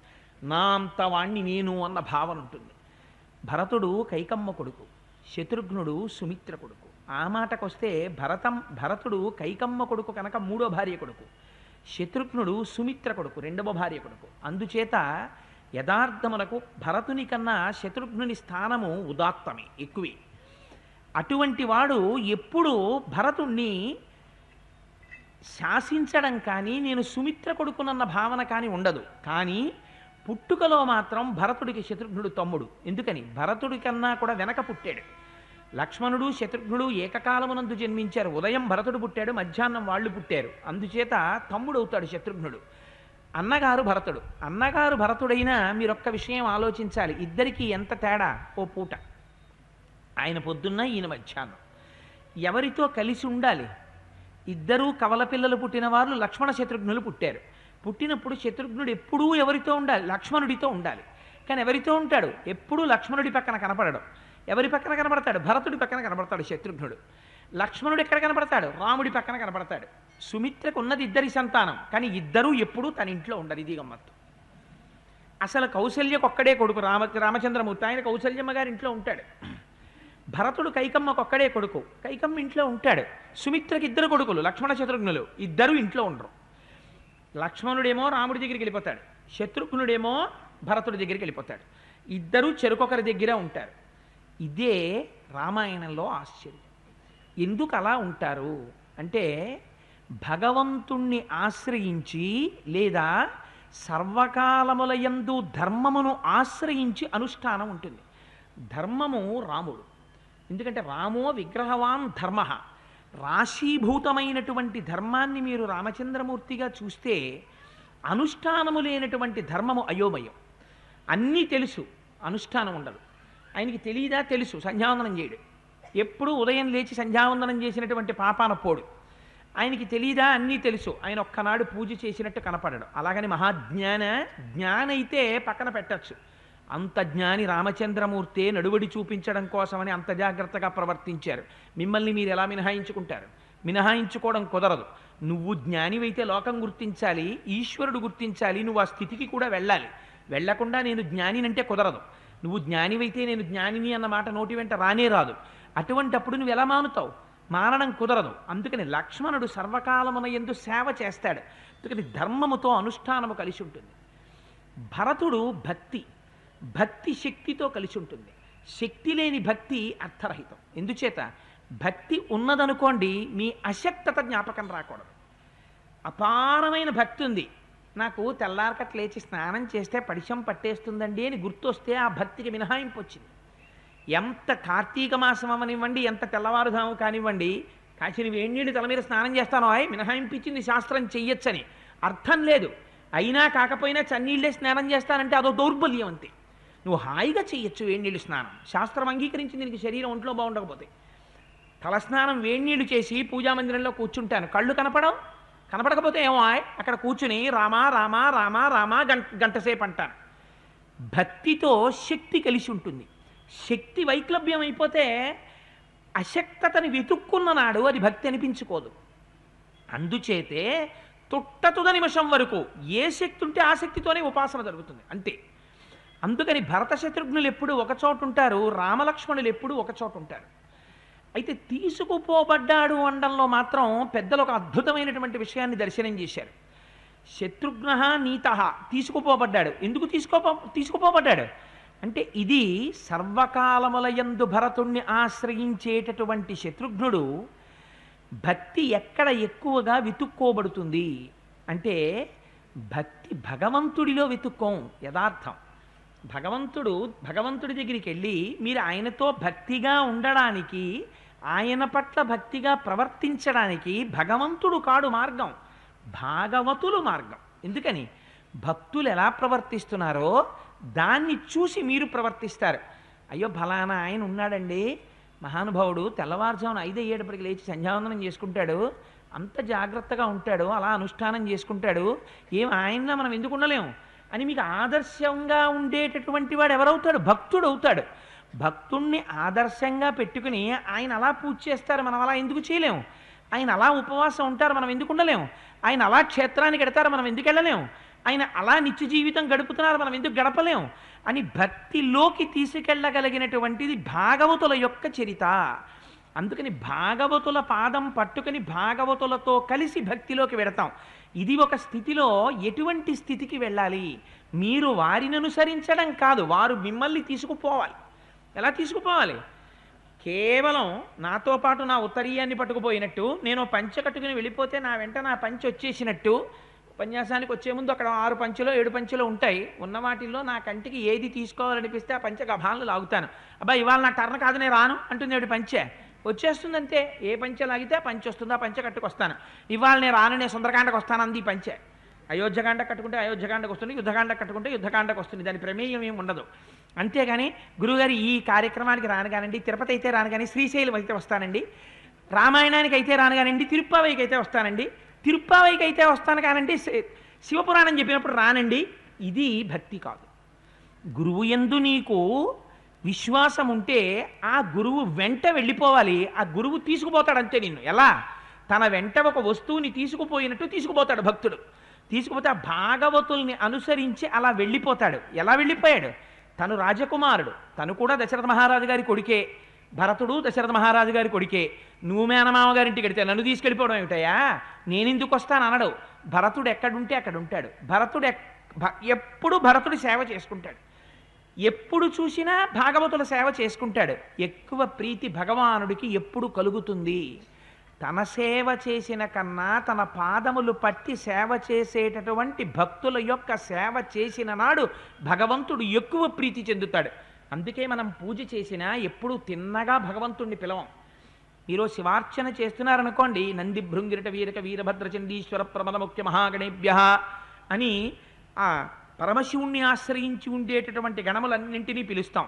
నా అంత వాణ్ణి నేను అన్న భావన ఉంటుంది భరతుడు కైకమ్మ కొడుకు శత్రుఘ్నుడు సుమిత్ర కొడుకు ఆ మాటకొస్తే భరతం భరతుడు కైకమ్మ కొడుకు కనుక మూడో భార్య కొడుకు శత్రుఘ్నుడు సుమిత్ర కొడుకు రెండవ భార్య కొడుకు అందుచేత యథార్థములకు భరతుని కన్నా శత్రుఘ్నుని స్థానము ఉదాత్తమే ఎక్కువే అటువంటి వాడు ఎప్పుడూ భరతుణ్ణి శాసించడం కానీ నేను సుమిత్ర కొడుకునన్న భావన కానీ ఉండదు కానీ పుట్టుకలో మాత్రం భరతుడికి శత్రుఘ్నుడు తమ్ముడు ఎందుకని భరతుడి కన్నా కూడా వెనక పుట్టాడు లక్ష్మణుడు శత్రుఘ్నుడు ఏకకాలమునందు జన్మించారు ఉదయం భరతుడు పుట్టాడు మధ్యాహ్నం వాళ్ళు పుట్టారు అందుచేత తమ్ముడు అవుతాడు శత్రుఘ్నుడు అన్నగారు భరతుడు అన్నగారు భరతుడైనా మీరొక్క విషయం ఆలోచించాలి ఇద్దరికీ ఎంత తేడా ఓ పూట ఆయన పొద్దున్న ఈయన మధ్యాహ్నం ఎవరితో కలిసి ఉండాలి ఇద్దరూ కవల పిల్లలు పుట్టిన వాళ్ళు లక్ష్మణ శత్రుఘ్నులు పుట్టారు పుట్టినప్పుడు శత్రుఘ్నుడు ఎప్పుడూ ఎవరితో ఉండాలి లక్ష్మణుడితో ఉండాలి కానీ ఎవరితో ఉంటాడు ఎప్పుడూ లక్ష్మణుడి పక్కన కనపడడం ఎవరి పక్కన కనపడతాడు భరతుడి పక్కన కనపడతాడు శత్రుఘ్నుడు లక్ష్మణుడు ఎక్కడ కనపడతాడు రాముడి పక్కన కనపడతాడు సుమిత్రకు ఉన్నది ఇద్దరి సంతానం కానీ ఇద్దరూ ఎప్పుడూ తన ఇంట్లో ఉండరు ఇది గమ్మత్తు అసలు కౌశల్యకు ఒక్కడే కొడుకు రామ రామచంద్రమూర్తి ఆయన కౌశల్యమ్మ గారి ఇంట్లో ఉంటాడు భరతుడు ఒక్కడే కొడుకు కైకమ్మ ఇంట్లో ఉంటాడు సుమిత్రకి ఇద్దరు కొడుకులు లక్ష్మణ శత్రుఘ్నులు ఇద్దరు ఇంట్లో ఉండరు లక్ష్మణుడేమో రాముడి దగ్గరికి వెళ్ళిపోతాడు శత్రుఘ్నుడేమో భరతుడి దగ్గరికి వెళ్ళిపోతాడు ఇద్దరు చెరుకొకరి దగ్గర ఉంటారు ఇదే రామాయణంలో ఆశ్చర్యం ఎందుకు అలా ఉంటారు అంటే భగవంతుణ్ణి ఆశ్రయించి లేదా సర్వకాలములయందు ధర్మమును ఆశ్రయించి అనుష్ఠానం ఉంటుంది ధర్మము రాముడు ఎందుకంటే రామో విగ్రహవాన్ ధర్మ రాశీభూతమైనటువంటి ధర్మాన్ని మీరు రామచంద్రమూర్తిగా చూస్తే అనుష్ఠానము లేనటువంటి ధర్మము అయోమయం అన్నీ తెలుసు అనుష్ఠానం ఉండదు ఆయనకి తెలియదా తెలుసు సంధ్యావందనం చేయడు ఎప్పుడూ ఉదయం లేచి సంధ్యావందనం చేసినటువంటి పాపాన పోడు ఆయనకి తెలియదా అన్నీ తెలుసు ఆయన ఒక్కనాడు పూజ చేసినట్టు కనపడడు అలాగని మహాజ్ఞాన జ్ఞానైతే పక్కన పెట్టచ్చు అంత జ్ఞాని రామచంద్రమూర్తే నడువడి చూపించడం కోసమని అంత జాగ్రత్తగా ప్రవర్తించారు మిమ్మల్ని మీరు ఎలా మినహాయించుకుంటారు మినహాయించుకోవడం కుదరదు నువ్వు జ్ఞానివైతే లోకం గుర్తించాలి ఈశ్వరుడు గుర్తించాలి నువ్వు ఆ స్థితికి కూడా వెళ్ళాలి వెళ్లకుండా నేను జ్ఞానినంటే కుదరదు నువ్వు జ్ఞానివైతే నేను జ్ఞానిని అన్న మాట నోటి వెంట రానే రాదు అటువంటప్పుడు నువ్వు ఎలా మానుతావు మానడం కుదరదు అందుకని లక్ష్మణుడు సర్వకాలమున ఎందు సేవ చేస్తాడు అందుకని ధర్మముతో అనుష్ఠానము కలిసి ఉంటుంది భరతుడు భక్తి భక్తి శక్తితో కలిసి ఉంటుంది శక్తి లేని భక్తి అర్థరహితం ఎందుచేత భక్తి ఉన్నదనుకోండి మీ అశక్తత జ్ఞాపకం రాకూడదు అపారమైన భక్తి ఉంది నాకు తెల్లారకట్ లేచి స్నానం చేస్తే పడిశం పట్టేస్తుందండి అని గుర్తొస్తే ఆ భక్తికి మినహాయింపు వచ్చింది ఎంత కార్తీక మాసం అవనివ్వండి ఎంత తెల్లవారుధాము కానివ్వండి కాసిన వేణ్యుడి తల మీద స్నానం చేస్తాను మినహాయింపు మినహాయింపించింది శాస్త్రం చెయ్యొచ్చని అర్థం లేదు అయినా కాకపోయినా చన్నీళ్ళే స్నానం చేస్తానంటే అదో దౌర్బల్యం అంతే నువ్వు హాయిగా చేయొచ్చు వేడినీళ్ళు స్నానం శాస్త్రం అంగీకరించి దీనికి శరీరం ఒంట్లో బాగుండకపోతే తలస్నానం నీళ్ళు చేసి పూజా మందిరంలో కూర్చుంటాను కళ్ళు కనపడవు కనపడకపోతే ఏమో ఆయ్ అక్కడ కూర్చుని రామా రామా రామా రామా గంట గంటసేపు అంటాను భక్తితో శక్తి కలిసి ఉంటుంది శక్తి వైక్లభ్యం అయిపోతే అశక్తతని వెతుక్కున్న నాడు అది భక్తి అనిపించుకోదు అందుచేతే తుట్టతుద నిమిషం వరకు ఏ శక్తి ఉంటే ఆ శక్తితోనే ఉపాసన జరుగుతుంది అంతే అందుకని భరత శత్రుఘ్నులు ఎప్పుడు ఒకచోట ఉంటారు రామలక్ష్మణులు ఎప్పుడు ఒకచోట ఉంటారు అయితే తీసుకుపోబడ్డాడు అనడంలో మాత్రం పెద్దలు ఒక అద్భుతమైనటువంటి విషయాన్ని దర్శనం చేశారు శత్రుఘ్న నీత తీసుకుపోబడ్డాడు ఎందుకు తీసుకోపో తీసుకుపోబడ్డాడు అంటే ఇది సర్వకాలములయందు భరతుణ్ణి ఆశ్రయించేటటువంటి శత్రుఘ్నుడు భక్తి ఎక్కడ ఎక్కువగా వెతుక్కోబడుతుంది అంటే భక్తి భగవంతుడిలో వెతుక్కోం యథార్థం భగవంతుడు భగవంతుడి దగ్గరికి వెళ్ళి మీరు ఆయనతో భక్తిగా ఉండడానికి ఆయన పట్ల భక్తిగా ప్రవర్తించడానికి భగవంతుడు కాడు మార్గం భాగవతులు మార్గం ఎందుకని భక్తులు ఎలా ప్రవర్తిస్తున్నారో దాన్ని చూసి మీరు ప్రవర్తిస్తారు అయ్యో ఫలానా ఆయన ఉన్నాడండి మహానుభావుడు తెల్లవారుజామున ఐదు అయ్యేటప్పటికి లేచి సంధ్యావందనం చేసుకుంటాడు అంత జాగ్రత్తగా ఉంటాడు అలా అనుష్ఠానం చేసుకుంటాడు ఏం ఆయన మనం ఎందుకు ఉండలేము అని మీకు ఆదర్శంగా ఉండేటటువంటి వాడు ఎవరవుతాడు భక్తుడు అవుతాడు భక్తుణ్ణి ఆదర్శంగా పెట్టుకుని ఆయన అలా పూజ చేస్తారు మనం అలా ఎందుకు చేయలేము ఆయన అలా ఉపవాసం ఉంటారు మనం ఎందుకు ఉండలేము ఆయన అలా క్షేత్రానికి వెడతారు మనం ఎందుకు వెళ్ళలేము ఆయన అలా నిత్య జీవితం గడుపుతున్నారు మనం ఎందుకు గడపలేము అని భక్తిలోకి తీసుకెళ్ళగలిగినటువంటిది భాగవతుల యొక్క చరిత అందుకని భాగవతుల పాదం పట్టుకుని భాగవతులతో కలిసి భక్తిలోకి వెడతాం ఇది ఒక స్థితిలో ఎటువంటి స్థితికి వెళ్ళాలి మీరు వారిని అనుసరించడం కాదు వారు మిమ్మల్ని తీసుకుపోవాలి ఎలా తీసుకుపోవాలి కేవలం నాతో పాటు నా ఉత్తరీయాన్ని పట్టుకుపోయినట్టు నేను పంచె కట్టుకుని వెళ్ళిపోతే నా వెంట నా పంచె వచ్చేసినట్టు ఉపన్యాసానికి వచ్చే ముందు అక్కడ ఆరు పంచులో ఏడు పంచులో ఉంటాయి ఉన్న వాటిల్లో నా కంటికి ఏది తీసుకోవాలనిపిస్తే ఆ పంచ గభాలను లాగుతాను అబ్బా ఇవాళ నా టర్న్ కాదు నేను రాను అంటుంది ఏడు పంచే వచ్చేస్తుందంటే ఏ పంచె లాగితే పంచె ఆ పంచె కట్టుకొస్తాను ఇవాళ నేను నేను సుందరకాండకు వస్తాను అంది పంచె అయోధ్యకాండ కట్టుకుంటే అయోధ్యకాండకు వస్తుంది యుద్ధకాండ కట్టుకుంటే యుద్ధకాండకు వస్తుంది దాని ప్రమేయం ఏమి ఉండదు అంతేగాని గురువుగారు ఈ కార్యక్రమానికి రాను కానండి తిరుపతి అయితే రాను కానీ శ్రీశైలం అయితే వస్తానండి రామాయణానికి అయితే రాను కానండి తిరుప్పావైకి అయితే వస్తానండి తిరుప్పావైకి అయితే వస్తాను కానండి శివపురాణం చెప్పినప్పుడు రానండి ఇది భక్తి కాదు గురువు ఎందు నీకు విశ్వాసం ఉంటే ఆ గురువు వెంట వెళ్ళిపోవాలి ఆ గురువు తీసుకుపోతాడు అంతే నిన్ను ఎలా తన వెంట ఒక వస్తువుని తీసుకుపోయినట్టు తీసుకుపోతాడు భక్తుడు తీసుకుపోతే ఆ భాగవతుల్ని అనుసరించి అలా వెళ్ళిపోతాడు ఎలా వెళ్ళిపోయాడు తను రాజకుమారుడు తను కూడా దశరథ మహారాజు గారి కొడుకే భరతుడు దశరథ మహారాజు గారి కొడుకే నువ్వు మేనమామ గారింటికి వెడితే నన్ను తీసుకెళ్ళిపోవడం ఏమిటయా నేనెందుకు వస్తాను అనడు భరతుడు ఎక్కడుంటే అక్కడ ఉంటాడు భరతుడు ఎప్పుడు భరతుడి సేవ చేసుకుంటాడు ఎప్పుడు చూసినా భాగవతుల సేవ చేసుకుంటాడు ఎక్కువ ప్రీతి భగవానుడికి ఎప్పుడు కలుగుతుంది తన సేవ చేసిన కన్నా తన పాదములు పట్టి సేవ చేసేటటువంటి భక్తుల యొక్క సేవ చేసిన నాడు భగవంతుడు ఎక్కువ ప్రీతి చెందుతాడు అందుకే మనం పూజ చేసినా ఎప్పుడు తిన్నగా భగవంతుణ్ణి పిలవం ఈరోజు శివార్చన చేస్తున్నారనుకోండి నంది భృంగిరట వీరక చండీశ్వర ప్రమద ముఖ్య మహాగణేభ్య అని పరమశివుణ్ణి ఆశ్రయించి ఉండేటటువంటి గణములన్నింటినీ పిలుస్తాం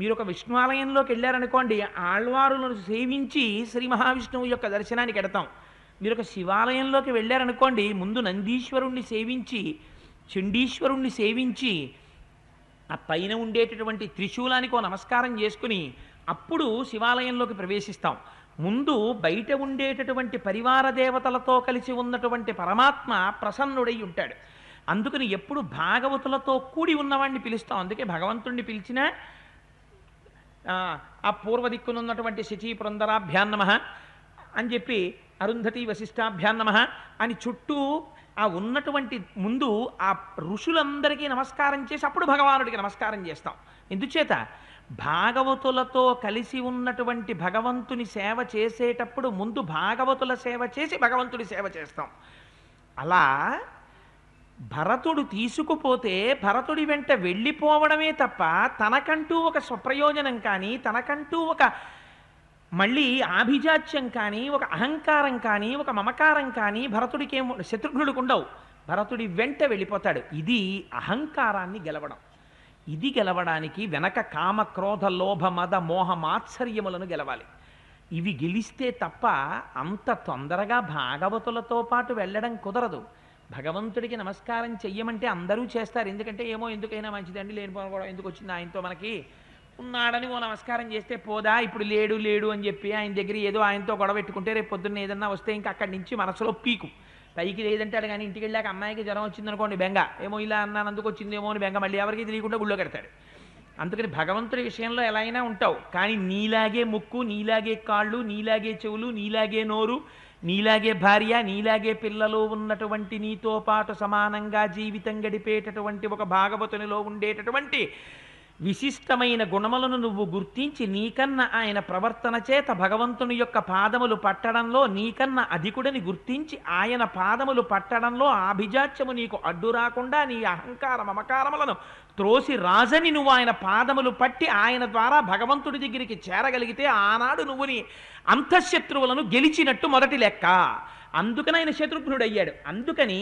మీరు ఒక విష్ణు ఆలయంలోకి వెళ్ళారనుకోండి ఆళ్వారులను సేవించి శ్రీ మహావిష్ణువు యొక్క దర్శనానికి ఎడతాం మీరు ఒక శివాలయంలోకి వెళ్ళారనుకోండి ముందు నందీశ్వరుణ్ణి సేవించి చండీశ్వరుణ్ణి సేవించి ఆ పైన ఉండేటటువంటి త్రిశూలానికో నమస్కారం చేసుకుని అప్పుడు శివాలయంలోకి ప్రవేశిస్తాం ముందు బయట ఉండేటటువంటి పరివార దేవతలతో కలిసి ఉన్నటువంటి పరమాత్మ ప్రసన్నుడై ఉంటాడు అందుకని ఎప్పుడు భాగవతులతో కూడి ఉన్నవాడిని పిలుస్తాం అందుకే భగవంతుణ్ణి పిలిచినా ఆ పూర్వ దిక్కునున్నటువంటి శచీ పురంధరాభ్యాన్నమ అని చెప్పి అరుంధతి వశిష్టాభ్యాన్నమ అని చుట్టూ ఆ ఉన్నటువంటి ముందు ఆ ఋషులందరికీ నమస్కారం చేసి అప్పుడు భగవానుడికి నమస్కారం చేస్తాం ఎందుచేత భాగవతులతో కలిసి ఉన్నటువంటి భగవంతుని సేవ చేసేటప్పుడు ముందు భాగవతుల సేవ చేసి భగవంతుడి సేవ చేస్తాం అలా భరతుడు తీసుకుపోతే భరతుడి వెంట వెళ్ళిపోవడమే తప్ప తనకంటూ ఒక స్వప్రయోజనం కానీ తనకంటూ ఒక మళ్ళీ ఆభిజాత్యం కానీ ఒక అహంకారం కానీ ఒక మమకారం కానీ భరతుడికి ఏం శత్రుఘ్నుడికి ఉండవు భరతుడి వెంట వెళ్ళిపోతాడు ఇది అహంకారాన్ని గెలవడం ఇది గెలవడానికి వెనక కామ క్రోధ లోభ మద మోహ మాత్సర్యములను గెలవాలి ఇవి గెలిస్తే తప్ప అంత తొందరగా భాగవతులతో పాటు వెళ్ళడం కుదరదు భగవంతుడికి నమస్కారం చెయ్యమంటే అందరూ చేస్తారు ఎందుకంటే ఏమో ఎందుకైనా మంచిదండి లేనిపోవడం ఎందుకు వచ్చింది ఆయనతో మనకి ఉన్నాడని ఓ నమస్కారం చేస్తే పోదా ఇప్పుడు లేడు లేడు అని చెప్పి ఆయన దగ్గర ఏదో ఆయనతో గొడవ పెట్టుకుంటే రేపు పొద్దున్న ఏదన్నా వస్తే ఇంకా అక్కడి నుంచి మనసులో పీకు పైకి లేదంటాడు కానీ ఇంటికి వెళ్ళాక అమ్మాయికి జ్వరం వచ్చిందనుకోండి బెంగ ఏమో ఇలా అన్నానందుకు వచ్చిందేమో అని బెంగ మళ్ళీ ఎవరికి తెలియకుండా గుళ్ళో కడతాడు అందుకని భగవంతుడి విషయంలో ఎలా అయినా ఉంటావు కానీ నీలాగే ముక్కు నీలాగే కాళ్ళు నీలాగే చెవులు నీలాగే నోరు నీలాగే భార్య నీలాగే పిల్లలు ఉన్నటువంటి నీతో పాటు సమానంగా జీవితం గడిపేటటువంటి ఒక భాగవతునిలో ఉండేటటువంటి విశిష్టమైన గుణములను నువ్వు గుర్తించి నీకన్న ఆయన ప్రవర్తన చేత భగవంతుని యొక్క పాదములు పట్టడంలో నీకన్న అధికుడని గుర్తించి ఆయన పాదములు పట్టడంలో ఆభిజాత్యము నీకు అడ్డు రాకుండా నీ అహంకార మమకారములను త్రోసి రాజని నువ్వు ఆయన పాదములు పట్టి ఆయన ద్వారా భగవంతుడి దగ్గరికి చేరగలిగితే ఆనాడు నువ్వు నీ అంతఃశత్రువులను గెలిచినట్టు మొదటి లెక్క అందుకని ఆయన శత్రుఘ్నుడయ్యాడు అందుకని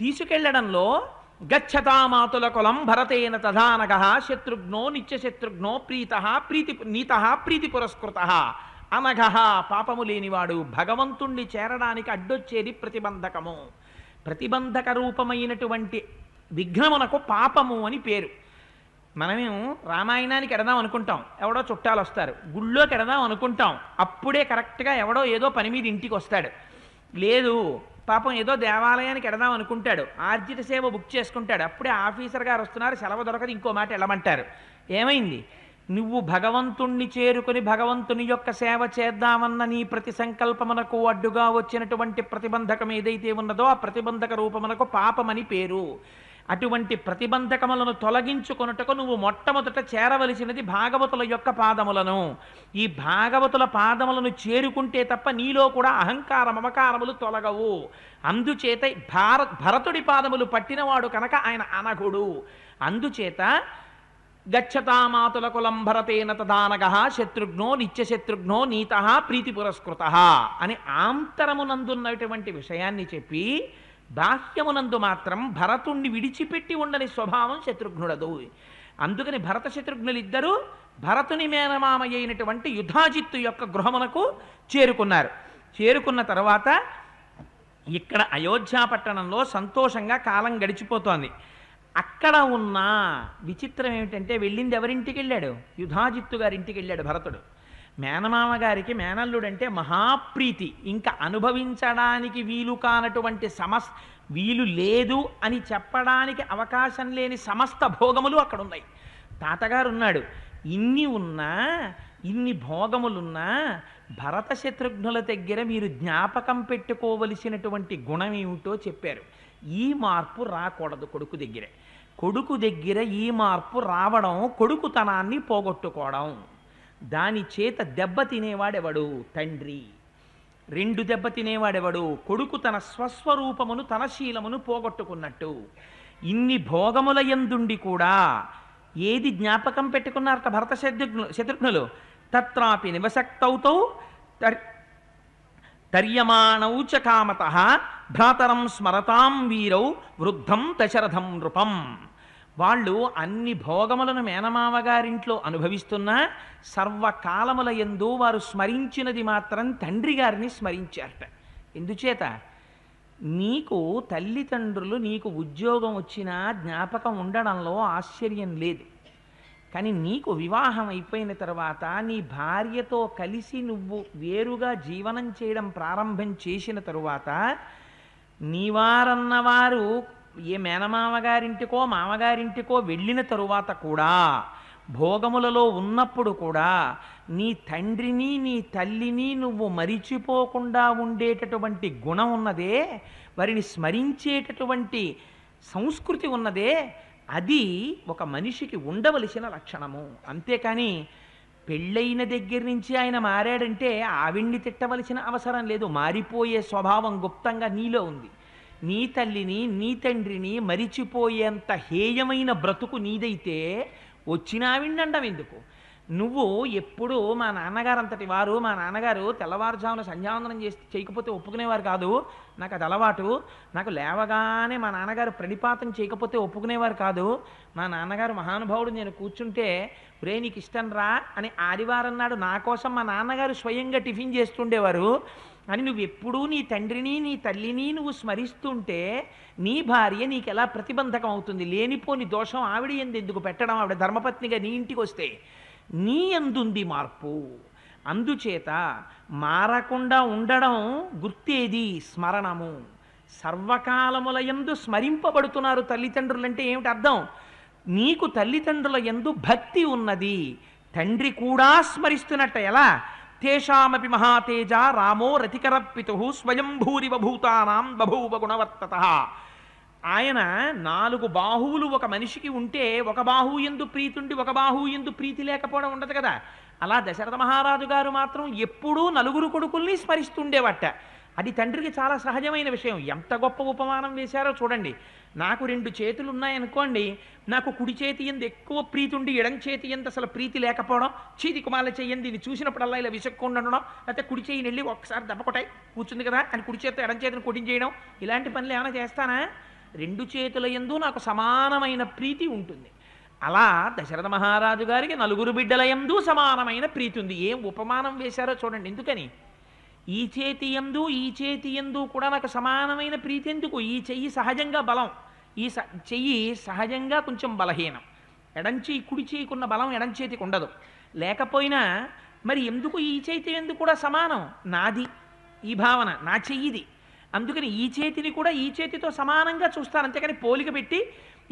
తీసుకెళ్లడంలో గచ్చతామాతుల కులం భరతేన తధానగ శత్రుఘ్నో నిత్య శత్రుఘ్నో ప్రీత ప్రీతి నీత ప్రీతి పురస్కృత అనఘ పాపము లేనివాడు భగవంతుణ్ణి చేరడానికి అడ్డొచ్చేది ప్రతిబంధకము ప్రతిబంధక రూపమైనటువంటి విఘ్నమునకు పాపము అని పేరు మనమేం రామాయణానికి ఎడదాం అనుకుంటాం ఎవడో చుట్టాలు వస్తారు గుళ్ళోకి ఎడదాం అనుకుంటాం అప్పుడే కరెక్ట్గా ఎవడో ఏదో పని మీద ఇంటికి వస్తాడు లేదు పాపం ఏదో దేవాలయానికి ఎడదాం అనుకుంటాడు ఆర్జిత సేవ బుక్ చేసుకుంటాడు అప్పుడే ఆఫీసర్ గారు వస్తున్నారు సెలవు దొరకదు ఇంకో మాట వెళ్ళమంటారు ఏమైంది నువ్వు భగవంతుణ్ణి చేరుకుని భగవంతుని యొక్క సేవ చేద్దామన్న నీ ప్రతి సంకల్పమునకు అడ్డుగా వచ్చినటువంటి ప్రతిబంధకం ఏదైతే ఉన్నదో ఆ ప్రతిబంధక రూపమునకు పాపమని పేరు అటువంటి ప్రతిబంధకములను తొలగించుకొనుటకు నువ్వు మొట్టమొదట చేరవలసినది భాగవతుల యొక్క పాదములను ఈ భాగవతుల పాదములను చేరుకుంటే తప్ప నీలో కూడా అహంకార మమకారములు తొలగవు అందుచేత భార భరతుడి పాదములు పట్టినవాడు కనుక ఆయన అనఘుడు అందుచేత గచ్చతామాతుల కులం భరతేన తదానగ శత్రుఘ్నో నిత్య శత్రుఘ్నో నీత ప్రీతి పురస్కృత అని ఆంతరమునందున్నటువంటి విషయాన్ని చెప్పి దాస్యమునందు మాత్రం భరతుణ్ణి విడిచిపెట్టి ఉండని స్వభావం శత్రుఘ్నుడదు అందుకని భరత శత్రుఘ్నులిద్దరూ భరతుని మేనమామ అయినటువంటి యుధాజిత్తు యొక్క గృహమునకు చేరుకున్నారు చేరుకున్న తర్వాత ఇక్కడ పట్టణంలో సంతోషంగా కాలం గడిచిపోతోంది అక్కడ ఉన్న విచిత్రం ఏమిటంటే వెళ్ళింది ఎవరింటికి వెళ్ళాడు యుధాజిత్తు గారింటికి వెళ్ళాడు భరతుడు మేనమామ గారికి మేనల్లుడంటే మహాప్రీతి ఇంకా అనుభవించడానికి వీలు కానటువంటి సమస్ వీలు లేదు అని చెప్పడానికి అవకాశం లేని సమస్త భోగములు అక్కడ ఉన్నాయి తాతగారు ఉన్నాడు ఇన్ని ఉన్నా ఇన్ని భోగములున్నా భరత శత్రుఘ్నుల దగ్గర మీరు జ్ఞాపకం పెట్టుకోవలసినటువంటి గుణం ఏమిటో చెప్పారు ఈ మార్పు రాకూడదు కొడుకు దగ్గరే కొడుకు దగ్గర ఈ మార్పు రావడం కొడుకుతనాన్ని పోగొట్టుకోవడం దాని చేత దెబ్బ తినేవాడెవడు తండ్రి రెండు దెబ్బ తినేవాడెవడు కొడుకు తన స్వస్వరూపమును తన శీలమును పోగొట్టుకున్నట్టు ఇన్ని భోగముల ఎందుండి కూడా ఏది జ్ఞాపకం పెట్టుకున్నారట భరత శత్రుఘ్ను శత్రుఘ్నులు తత్రాపి నివసక్తౌతౌ తర్యమాణౌ చ కామత భ్రాతరం స్మరతాం వీరౌ వృద్ధం దశరథం నృపం వాళ్ళు అన్ని భోగములను మేనమామ గారింట్లో అనుభవిస్తున్నా సర్వకాలముల ఎందు వారు స్మరించినది మాత్రం తండ్రి గారిని స్మరించారట ఎందుచేత నీకు తల్లిదండ్రులు నీకు ఉద్యోగం వచ్చినా జ్ఞాపకం ఉండడంలో ఆశ్చర్యం లేదు కానీ నీకు వివాహం అయిపోయిన తర్వాత నీ భార్యతో కలిసి నువ్వు వేరుగా జీవనం చేయడం ప్రారంభం చేసిన తరువాత నీవారన్నవారు ఏ మేనమామగారింటికో మామగారింటికో వెళ్ళిన తరువాత కూడా భోగములలో ఉన్నప్పుడు కూడా నీ తండ్రిని నీ తల్లిని నువ్వు మరిచిపోకుండా ఉండేటటువంటి గుణం ఉన్నదే వారిని స్మరించేటటువంటి సంస్కృతి ఉన్నదే అది ఒక మనిషికి ఉండవలసిన లక్షణము అంతేకాని పెళ్ళైన దగ్గర నుంచి ఆయన మారాడంటే ఆవిడ్ని తిట్టవలసిన అవసరం లేదు మారిపోయే స్వభావం గుప్తంగా నీలో ఉంది నీ తల్లిని నీ తండ్రిని మరిచిపోయేంత హేయమైన బ్రతుకు నీదైతే వచ్చినావిండండం ఎందుకు నువ్వు ఎప్పుడూ మా నాన్నగారు అంతటి వారు మా నాన్నగారు తెల్లవారుజామున సంధ్యావందనం చేసి చేయకపోతే ఒప్పుకునేవారు కాదు నాకు అది అలవాటు నాకు లేవగానే మా నాన్నగారు ప్రణిపాతం చేయకపోతే ఒప్పుకునేవారు కాదు మా నాన్నగారు మహానుభావుడు నేను కూర్చుంటే రే నీకు ఇష్టం రా అని ఆదివారం నాడు నా కోసం మా నాన్నగారు స్వయంగా టిఫిన్ చేస్తుండేవారు అని నువ్వు ఎప్పుడూ నీ తండ్రిని నీ తల్లిని నువ్వు స్మరిస్తుంటే నీ భార్య నీకు ఎలా ప్రతిబంధకం అవుతుంది లేనిపోని దోషం ఆవిడ ఎందు ఎందుకు పెట్టడం ఆవిడ ధర్మపత్నిగా నీ ఇంటికి వస్తే నీ ఎందుంది మార్పు అందుచేత మారకుండా ఉండడం గుర్తేది స్మరణము సర్వకాలముల ఎందు స్మరింపబడుతున్నారు తల్లిదండ్రులు అంటే ఏమిటి అర్థం నీకు తల్లిదండ్రుల ఎందు భక్తి ఉన్నది తండ్రి కూడా స్మరిస్తున్నట్ట ఎలా తేషామపి మహాతేజ రామో రతికర పితు స్వయంభూరివ భూతానాం బభూవ గుణవర్తత ఆయన నాలుగు బాహువులు ఒక మనిషికి ఉంటే ఒక బాహు ఎందు ప్రీతుండి ఒక బాహు ఎందు ప్రీతి లేకపోవడం ఉండదు కదా అలా దశరథ మహారాజు గారు మాత్రం ఎప్పుడూ నలుగురు కొడుకుల్ని స్మరిస్తుండేవట అది తండ్రికి చాలా సహజమైన విషయం ఎంత గొప్ప ఉపమానం వేశారో చూడండి నాకు రెండు చేతులు ఉన్నాయనుకోండి నాకు కుడి చేతి ఎందు ఎక్కువ ప్రీతి ఉండి ఎడం చేతి ఎంత అసలు ప్రీతి లేకపోవడం చీతి కుమార్ల చెయ్యంది ఇది చూసినప్పుడల్లా ఇలా విసుక్కుండా ఉండడం లేకపోతే కుడి చేయిని వెళ్ళి ఒకసారి దెబ్బకొట్టాయి కూర్చుంది కదా అని కుడి చేతితో ఎడం చేతిని చేయడం ఇలాంటి పనులు ఏమైనా చేస్తానా రెండు చేతుల ఎందు నాకు సమానమైన ప్రీతి ఉంటుంది అలా దశరథ మహారాజు గారికి నలుగురు బిడ్డల ఎందు సమానమైన ప్రీతి ఉంది ఏం ఉపమానం వేశారో చూడండి ఎందుకని ఈ చేతి ఎందు ఈ చేతి ఎందు కూడా నాకు సమానమైన ప్రీతి ఎందుకు ఈ చెయ్యి సహజంగా బలం ఈ స చెయ్యి సహజంగా కొంచెం బలహీనం ఎడంచేయి కుడి చేయికున్న బలం ఎడంచేతికి ఉండదు లేకపోయినా మరి ఎందుకు ఈ చేతి ఎందుకు కూడా సమానం నాది ఈ భావన నా చెయ్యిది అందుకని ఈ చేతిని కూడా ఈ చేతితో సమానంగా చూస్తాను అంతేకాని పోలిక పెట్టి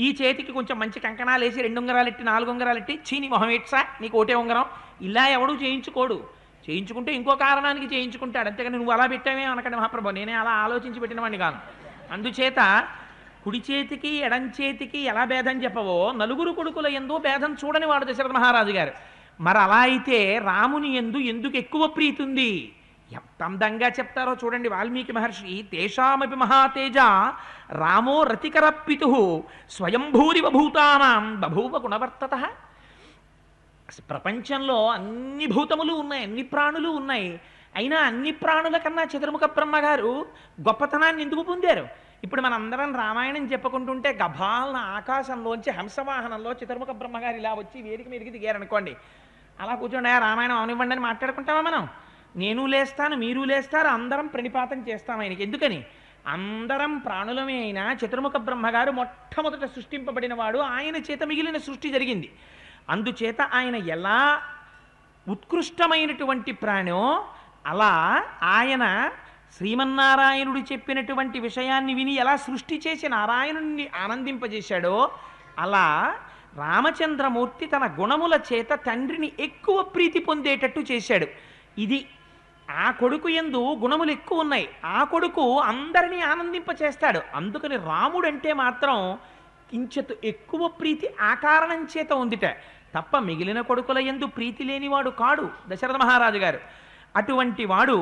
ఈ చేతికి కొంచెం మంచి కంకణాలు వేసి రెండు ఉంగరాలు ఎట్టి నాలుగు ఉంగరాలు ఎట్టి చీని మొహం ఎట్సా నీకు ఒకటే ఉంగరం ఇలా ఎవడూ చేయించుకోడు చేయించుకుంటే ఇంకో కారణానికి చేయించుకుంటాడు అంతేకాని నువ్వు అలా పెట్టావే అనకండి మహాప్రభు నేనే అలా ఆలోచించి పెట్టినవాడిని కాను అందుచేత కుడి చేతికి ఎడం చేతికి ఎలా భేదం చెప్పవో నలుగురు కొడుకుల ఎందు భేదం చూడని వాడు దశరథ మహారాజు గారు మరి అలా అయితే రాముని ఎందు ఎందుకు ఎక్కువ ప్రీతి ఉంది ఎంత అందంగా చెప్తారో చూడండి వాల్మీకి మహర్షి తేషామపి మహాతేజ రామో రతికర పితు స్వయంభూరివ భూతానాం బభూవ గుణవర్తత ప్రపంచంలో అన్ని భూతములు ఉన్నాయి అన్ని ప్రాణులు ఉన్నాయి అయినా అన్ని ప్రాణుల కన్నా చతుర్ముఖ బ్రహ్మగారు గొప్పతనాన్ని ఎందుకు పొందారు ఇప్పుడు మనందరం రామాయణం చెప్పుకుంటుంటే గభాలన ఆకాశంలోంచి హంసవాహనంలో చతుర్ముఖ బ్రహ్మగారు ఇలా వచ్చి వేదిక మీదకి దిగారనుకోండి అలా కూర్చోండి రామాయణం అవనివ్వండి అని మాట్లాడుకుంటామా మనం నేను లేస్తాను మీరు లేస్తారు అందరం ప్రణిపాతం చేస్తాం ఆయనకి ఎందుకని అందరం ప్రాణులమే అయినా చతుర్ముఖ బ్రహ్మగారు మొట్టమొదట సృష్టింపబడిన వాడు ఆయన చేత మిగిలిన సృష్టి జరిగింది అందుచేత ఆయన ఎలా ఉత్కృష్టమైనటువంటి ప్రాణో అలా ఆయన శ్రీమన్నారాయణుడు చెప్పినటువంటి విషయాన్ని విని ఎలా సృష్టి చేసి నారాయణుడిని ఆనందింపజేశాడో అలా రామచంద్రమూర్తి తన గుణముల చేత తండ్రిని ఎక్కువ ప్రీతి పొందేటట్టు చేశాడు ఇది ఆ కొడుకు ఎందు గుణములు ఎక్కువ ఉన్నాయి ఆ కొడుకు అందరినీ ఆనందింపచేస్తాడు అందుకని రాముడంటే మాత్రం ఇంచెతు ఎక్కువ ప్రీతి ఆ కారణం చేత ఉందిట తప్ప మిగిలిన కొడుకుల ఎందు ప్రీతి లేనివాడు కాడు దశరథ మహారాజు గారు అటువంటి వాడు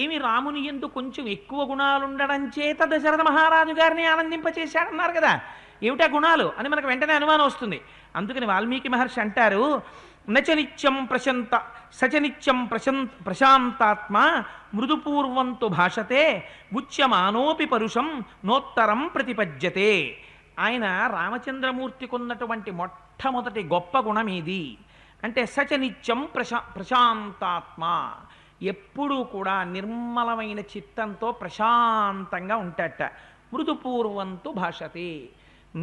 ఏమి రాముని ఎందు కొంచెం ఎక్కువ గుణాలు ఉండడం చేత దశరథ మహారాజు గారిని ఆనందింపచేశాడన్నారు కదా ఏమిటా గుణాలు అని మనకు వెంటనే అనుమానం వస్తుంది అందుకని వాల్మీకి మహర్షి అంటారు నచనిత్యం ప్రశంత సచనిత్యం ప్రశంత ప్రశాంతాత్మ మృదుపూర్వంతు భాషతే ఉచ్యమానోపి పరుషం నోత్తరం ప్రతిపద్యతే ఆయన రామచంద్రమూర్తికున్నటువంటి మొట్టమొదటి గొప్ప గుణం ఇది అంటే సచనిత్యం ప్రశా ప్రశాంతాత్మ ఎప్పుడూ కూడా నిర్మలమైన చిత్తంతో ప్రశాంతంగా ఉంటట మృదుపూర్వంతు భాషతే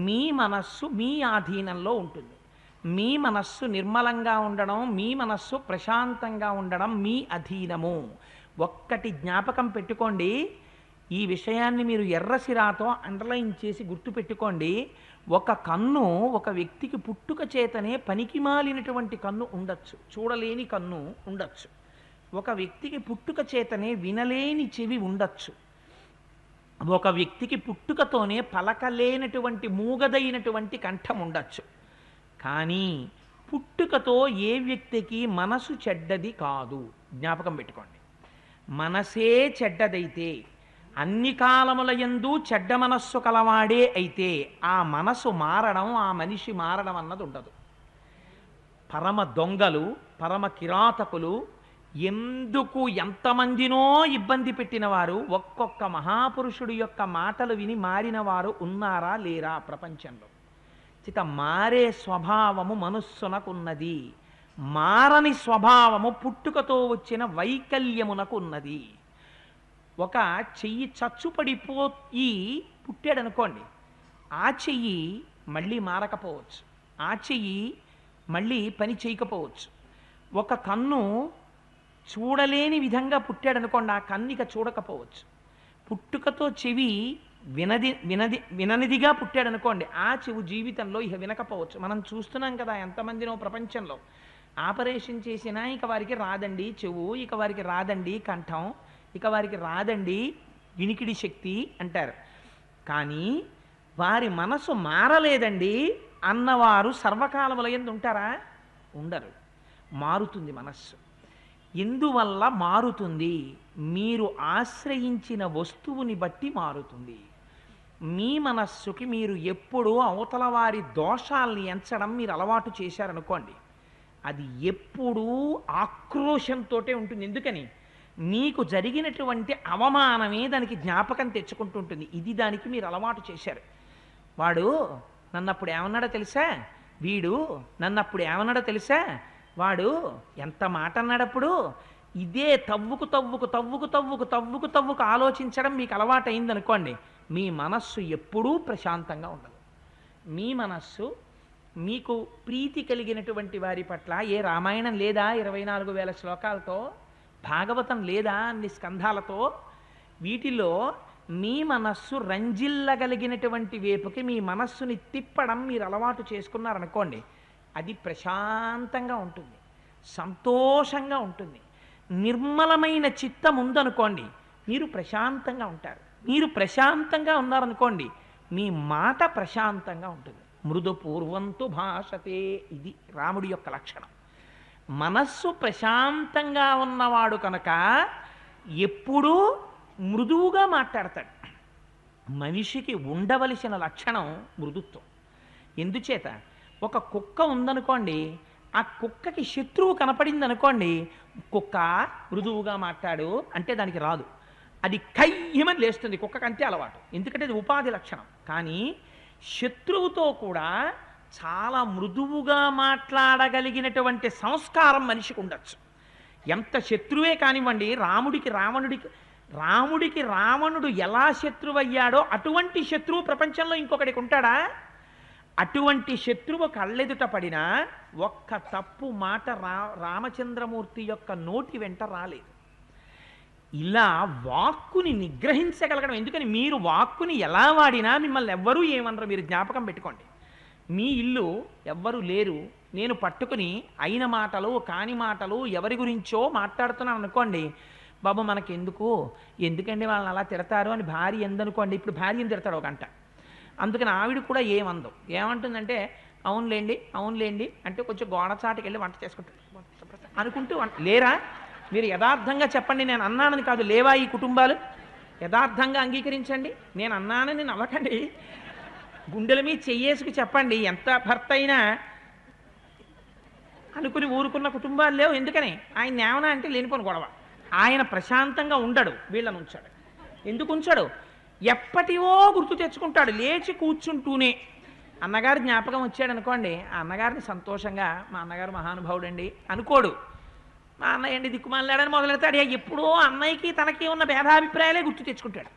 మీ మనస్సు మీ ఆధీనంలో ఉంటుంది మీ మనస్సు నిర్మలంగా ఉండడం మీ మనస్సు ప్రశాంతంగా ఉండడం మీ అధీనము ఒక్కటి జ్ఞాపకం పెట్టుకోండి ఈ విషయాన్ని మీరు ఎర్రసిరాతో అండర్లైన్ చేసి గుర్తుపెట్టుకోండి ఒక కన్ను ఒక వ్యక్తికి పుట్టుక చేతనే పనికి మాలినటువంటి కన్ను ఉండొచ్చు చూడలేని కన్ను ఉండొచ్చు ఒక వ్యక్తికి పుట్టుక చేతనే వినలేని చెవి ఉండొచ్చు ఒక వ్యక్తికి పుట్టుకతోనే పలకలేనటువంటి మూగదైనటువంటి కంఠం ఉండొచ్చు కానీ పుట్టుకతో ఏ వ్యక్తికి మనసు చెడ్డది కాదు జ్ఞాపకం పెట్టుకోండి మనసే చెడ్డదైతే అన్ని కాలముల ఎందు చెడ్డ మనస్సు కలవాడే అయితే ఆ మనసు మారడం ఆ మనిషి మారడం అన్నది ఉండదు పరమ దొంగలు పరమ కిరాతకులు ఎందుకు ఎంతమందినో ఇబ్బంది పెట్టినవారు ఒక్కొక్క మహాపురుషుడు యొక్క మాటలు విని మారినవారు ఉన్నారా లేరా ప్రపంచంలో చిత మారే స్వభావము మనస్సునకున్నది మారని స్వభావము పుట్టుకతో వచ్చిన వైకల్యమునకు ఉన్నది ఒక చెయ్యి చచ్చుపడిపోయి పుట్టాడనుకోండి ఆ చెయ్యి మళ్ళీ మారకపోవచ్చు ఆ చెయ్యి మళ్ళీ పని చేయకపోవచ్చు ఒక కన్ను చూడలేని విధంగా పుట్టాడనుకోండి ఆ కన్నిక చూడకపోవచ్చు పుట్టుకతో చెవి వినది వినది విననిదిగా పుట్టాడనుకోండి ఆ చెవి జీవితంలో ఇక వినకపోవచ్చు మనం చూస్తున్నాం కదా ఎంతమందినో ప్రపంచంలో ఆపరేషన్ చేసినా ఇక వారికి రాదండి చెవు ఇక వారికి రాదండి కంఠం ఇక వారికి రాదండి వినికిడి శక్తి అంటారు కానీ వారి మనసు మారలేదండి అన్నవారు సర్వకాలముల ఎందు ఉంటారా ఉండరు మారుతుంది మనస్సు ఎందువల్ల మారుతుంది మీరు ఆశ్రయించిన వస్తువుని బట్టి మారుతుంది మీ మనస్సుకి మీరు ఎప్పుడూ అవతల వారి దోషాల్ని ఎంచడం మీరు అలవాటు చేశారనుకోండి అది ఎప్పుడూ ఆక్రోషంతో ఉంటుంది ఎందుకని నీకు జరిగినటువంటి అవమానమే దానికి జ్ఞాపకం తెచ్చుకుంటుంటుంది ఇది దానికి మీరు అలవాటు చేశారు వాడు నన్నప్పుడు ఏమన్నాడో తెలుసా వీడు నన్నప్పుడు ఏమన్నాడో తెలుసా వాడు ఎంత మాట అన్నాడప్పుడు ఇదే తవ్వుకు తవ్వుకు తవ్వుకు తవ్వుకు తవ్వుకు తవ్వుకు ఆలోచించడం మీకు అలవాటైంది అనుకోండి మీ మనస్సు ఎప్పుడూ ప్రశాంతంగా ఉండదు మీ మనస్సు మీకు ప్రీతి కలిగినటువంటి వారి పట్ల ఏ రామాయణం లేదా ఇరవై నాలుగు వేల శ్లోకాలతో భాగవతం లేదా అన్ని స్కంధాలతో వీటిలో మీ మనస్సు రంజిల్లగలిగినటువంటి వేపుకి మీ మనస్సుని తిప్పడం మీరు అలవాటు చేసుకున్నారనుకోండి అది ప్రశాంతంగా ఉంటుంది సంతోషంగా ఉంటుంది నిర్మలమైన చిత్తం ఉందనుకోండి మీరు ప్రశాంతంగా ఉంటారు మీరు ప్రశాంతంగా ఉన్నారనుకోండి మీ మాట ప్రశాంతంగా ఉంటుంది మృదు పూర్వంతు భాషతే ఇది రాముడి యొక్క లక్షణం మనస్సు ప్రశాంతంగా ఉన్నవాడు కనుక ఎప్పుడూ మృదువుగా మాట్లాడతాడు మనిషికి ఉండవలసిన లక్షణం మృదుత్వం ఎందుచేత ఒక కుక్క ఉందనుకోండి ఆ కుక్కకి శత్రువు కనపడింది అనుకోండి కుక్క మృదువుగా మాట్లాడు అంటే దానికి రాదు అది కయ్యమని లేస్తుంది కుక్కకంతే అలవాటు ఎందుకంటే అది ఉపాధి లక్షణం కానీ శత్రువుతో కూడా చాలా మృదువుగా మాట్లాడగలిగినటువంటి సంస్కారం మనిషికి ఉండొచ్చు ఎంత శత్రువే కానివ్వండి రాముడికి రావణుడికి రాముడికి రావణుడు ఎలా శత్రువయ్యాడో అటువంటి శత్రువు ప్రపంచంలో ఇంకొకడికి ఉంటాడా అటువంటి శత్రువు కళ్ళెదుట పడినా ఒక్క తప్పు మాట రా రామచంద్రమూర్తి యొక్క నోటి వెంట రాలేదు ఇలా వాక్కుని నిగ్రహించగలగడం ఎందుకని మీరు వాక్కుని ఎలా వాడినా మిమ్మల్ని ఎవ్వరూ ఏమన్నారు మీరు జ్ఞాపకం పెట్టుకోండి మీ ఇల్లు ఎవ్వరూ లేరు నేను పట్టుకుని అయిన మాటలు కాని మాటలు ఎవరి గురించో మాట్లాడుతున్నాను అనుకోండి బాబు మనకెందుకు ఎందుకండి వాళ్ళని అలా తిడతారు అని భార్య ఎందనుకోండి ఇప్పుడు భార్యను తిడతాడు ఒక గంట అందుకని ఆవిడ కూడా ఏమందు ఏమంటుందంటే అవునులేండి అవునులేండి అంటే కొంచెం గోడచాటికి వెళ్ళి వంట చేసుకుంటాను అనుకుంటూ లేరా మీరు యథార్థంగా చెప్పండి నేను అన్నానని కాదు లేవా ఈ కుటుంబాలు యథార్థంగా అంగీకరించండి నేను అన్నానని నవ్వకండి గుండెల మీద చెయ్యేసుకు చెప్పండి ఎంత భర్త అయినా అనుకుని ఊరుకున్న కుటుంబాలు లేవు ఎందుకని ఆయన ఏమన్నా అంటే లేనిపోని గొడవ ఆయన ప్రశాంతంగా ఉండడు వీళ్ళని ఉంచాడు ఎందుకు ఉంచాడు ఎప్పటివో గుర్తు తెచ్చుకుంటాడు లేచి కూర్చుంటూనే అన్నగారు జ్ఞాపకం వచ్చాడు అనుకోండి ఆ అన్నగారిని సంతోషంగా మా అన్నగారు మహానుభావుడండి అనుకోడు మా అన్నయ్య అండి దిక్కుమాలాడని మొదలెడతాడు ఎప్పుడో అన్నయ్యకి తనకి ఉన్న భేదాభిప్రాయాలే గుర్తు తెచ్చుకుంటాడు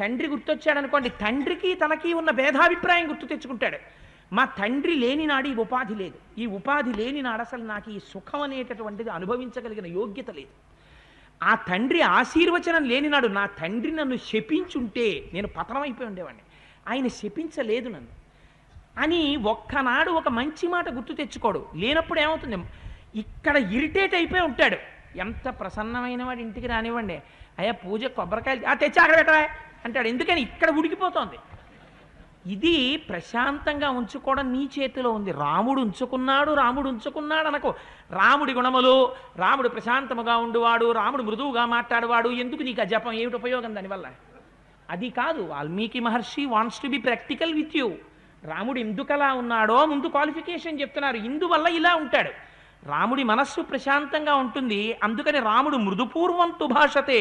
తండ్రి గుర్తొచ్చాడనుకోండి తండ్రికి తనకి ఉన్న భేదాభిప్రాయం గుర్తు తెచ్చుకుంటాడు మా తండ్రి లేని నాడు ఈ ఉపాధి లేదు ఈ ఉపాధి లేని నాడు అసలు నాకు ఈ సుఖం అనేటటువంటిది అనుభవించగలిగిన యోగ్యత లేదు ఆ తండ్రి ఆశీర్వచనం లేనినాడు నా తండ్రి నన్ను శపించుంటే నేను పతనమైపోయి ఉండేవాడిని ఆయన శపించలేదు నన్ను అని ఒక్కనాడు ఒక మంచి మాట గుర్తు తెచ్చుకోడు లేనప్పుడు ఏమవుతుంది ఇక్కడ ఇరిటేట్ అయిపోయి ఉంటాడు ఎంత ప్రసన్నమైన వాడు ఇంటికి రానివ్వండి అయ్యా పూజ కొబ్బరికాయలు తెచ్చి అక్కడ పెట్టవా అంటాడు ఎందుకని ఇక్కడ ఉడికిపోతోంది ఇది ప్రశాంతంగా ఉంచుకోవడం నీ చేతిలో ఉంది రాముడు ఉంచుకున్నాడు రాముడు ఉంచుకున్నాడు అనకు రాముడి గుణములు రాముడు ప్రశాంతముగా ఉండువాడు రాముడు మృదువుగా మాట్లాడేవాడు ఎందుకు నీకు ఆ జపం ఏమిటి ఉపయోగం దానివల్ల అది కాదు Valmiki Maharshi wants to be practical with you రాముడు ఎందుకలా ఉన్నాడో ముందు క్వాలిఫికేషన్ చెప్తున్నారు ఇందువల్ల ఇలా ఉంటాడు రాముడి మనస్సు ప్రశాంతంగా ఉంటుంది అందుకని రాముడు మృదుపూర్వం తుభాషతే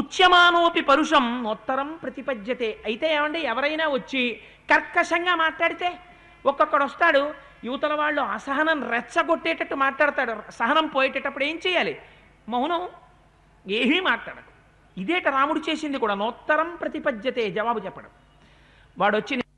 ఉచ్యమానోపి పరుషం ఉత్తరం ప్రతిపద్యతే అయితే ఏమండి ఎవరైనా వచ్చి కర్కశంగా మాట్లాడితే ఒక్కొక్కడు వస్తాడు యువతల వాళ్ళు అసహనం రెచ్చగొట్టేటట్టు మాట్లాడతాడు సహనం పోయేటప్పుడు ఏం చేయాలి మౌనం ఏమీ మాట్లాడదు ఇదేట రాముడు చేసింది కూడా నోత్తరం ప్రతిపద్యతే జవాబు చెప్పడం వచ్చి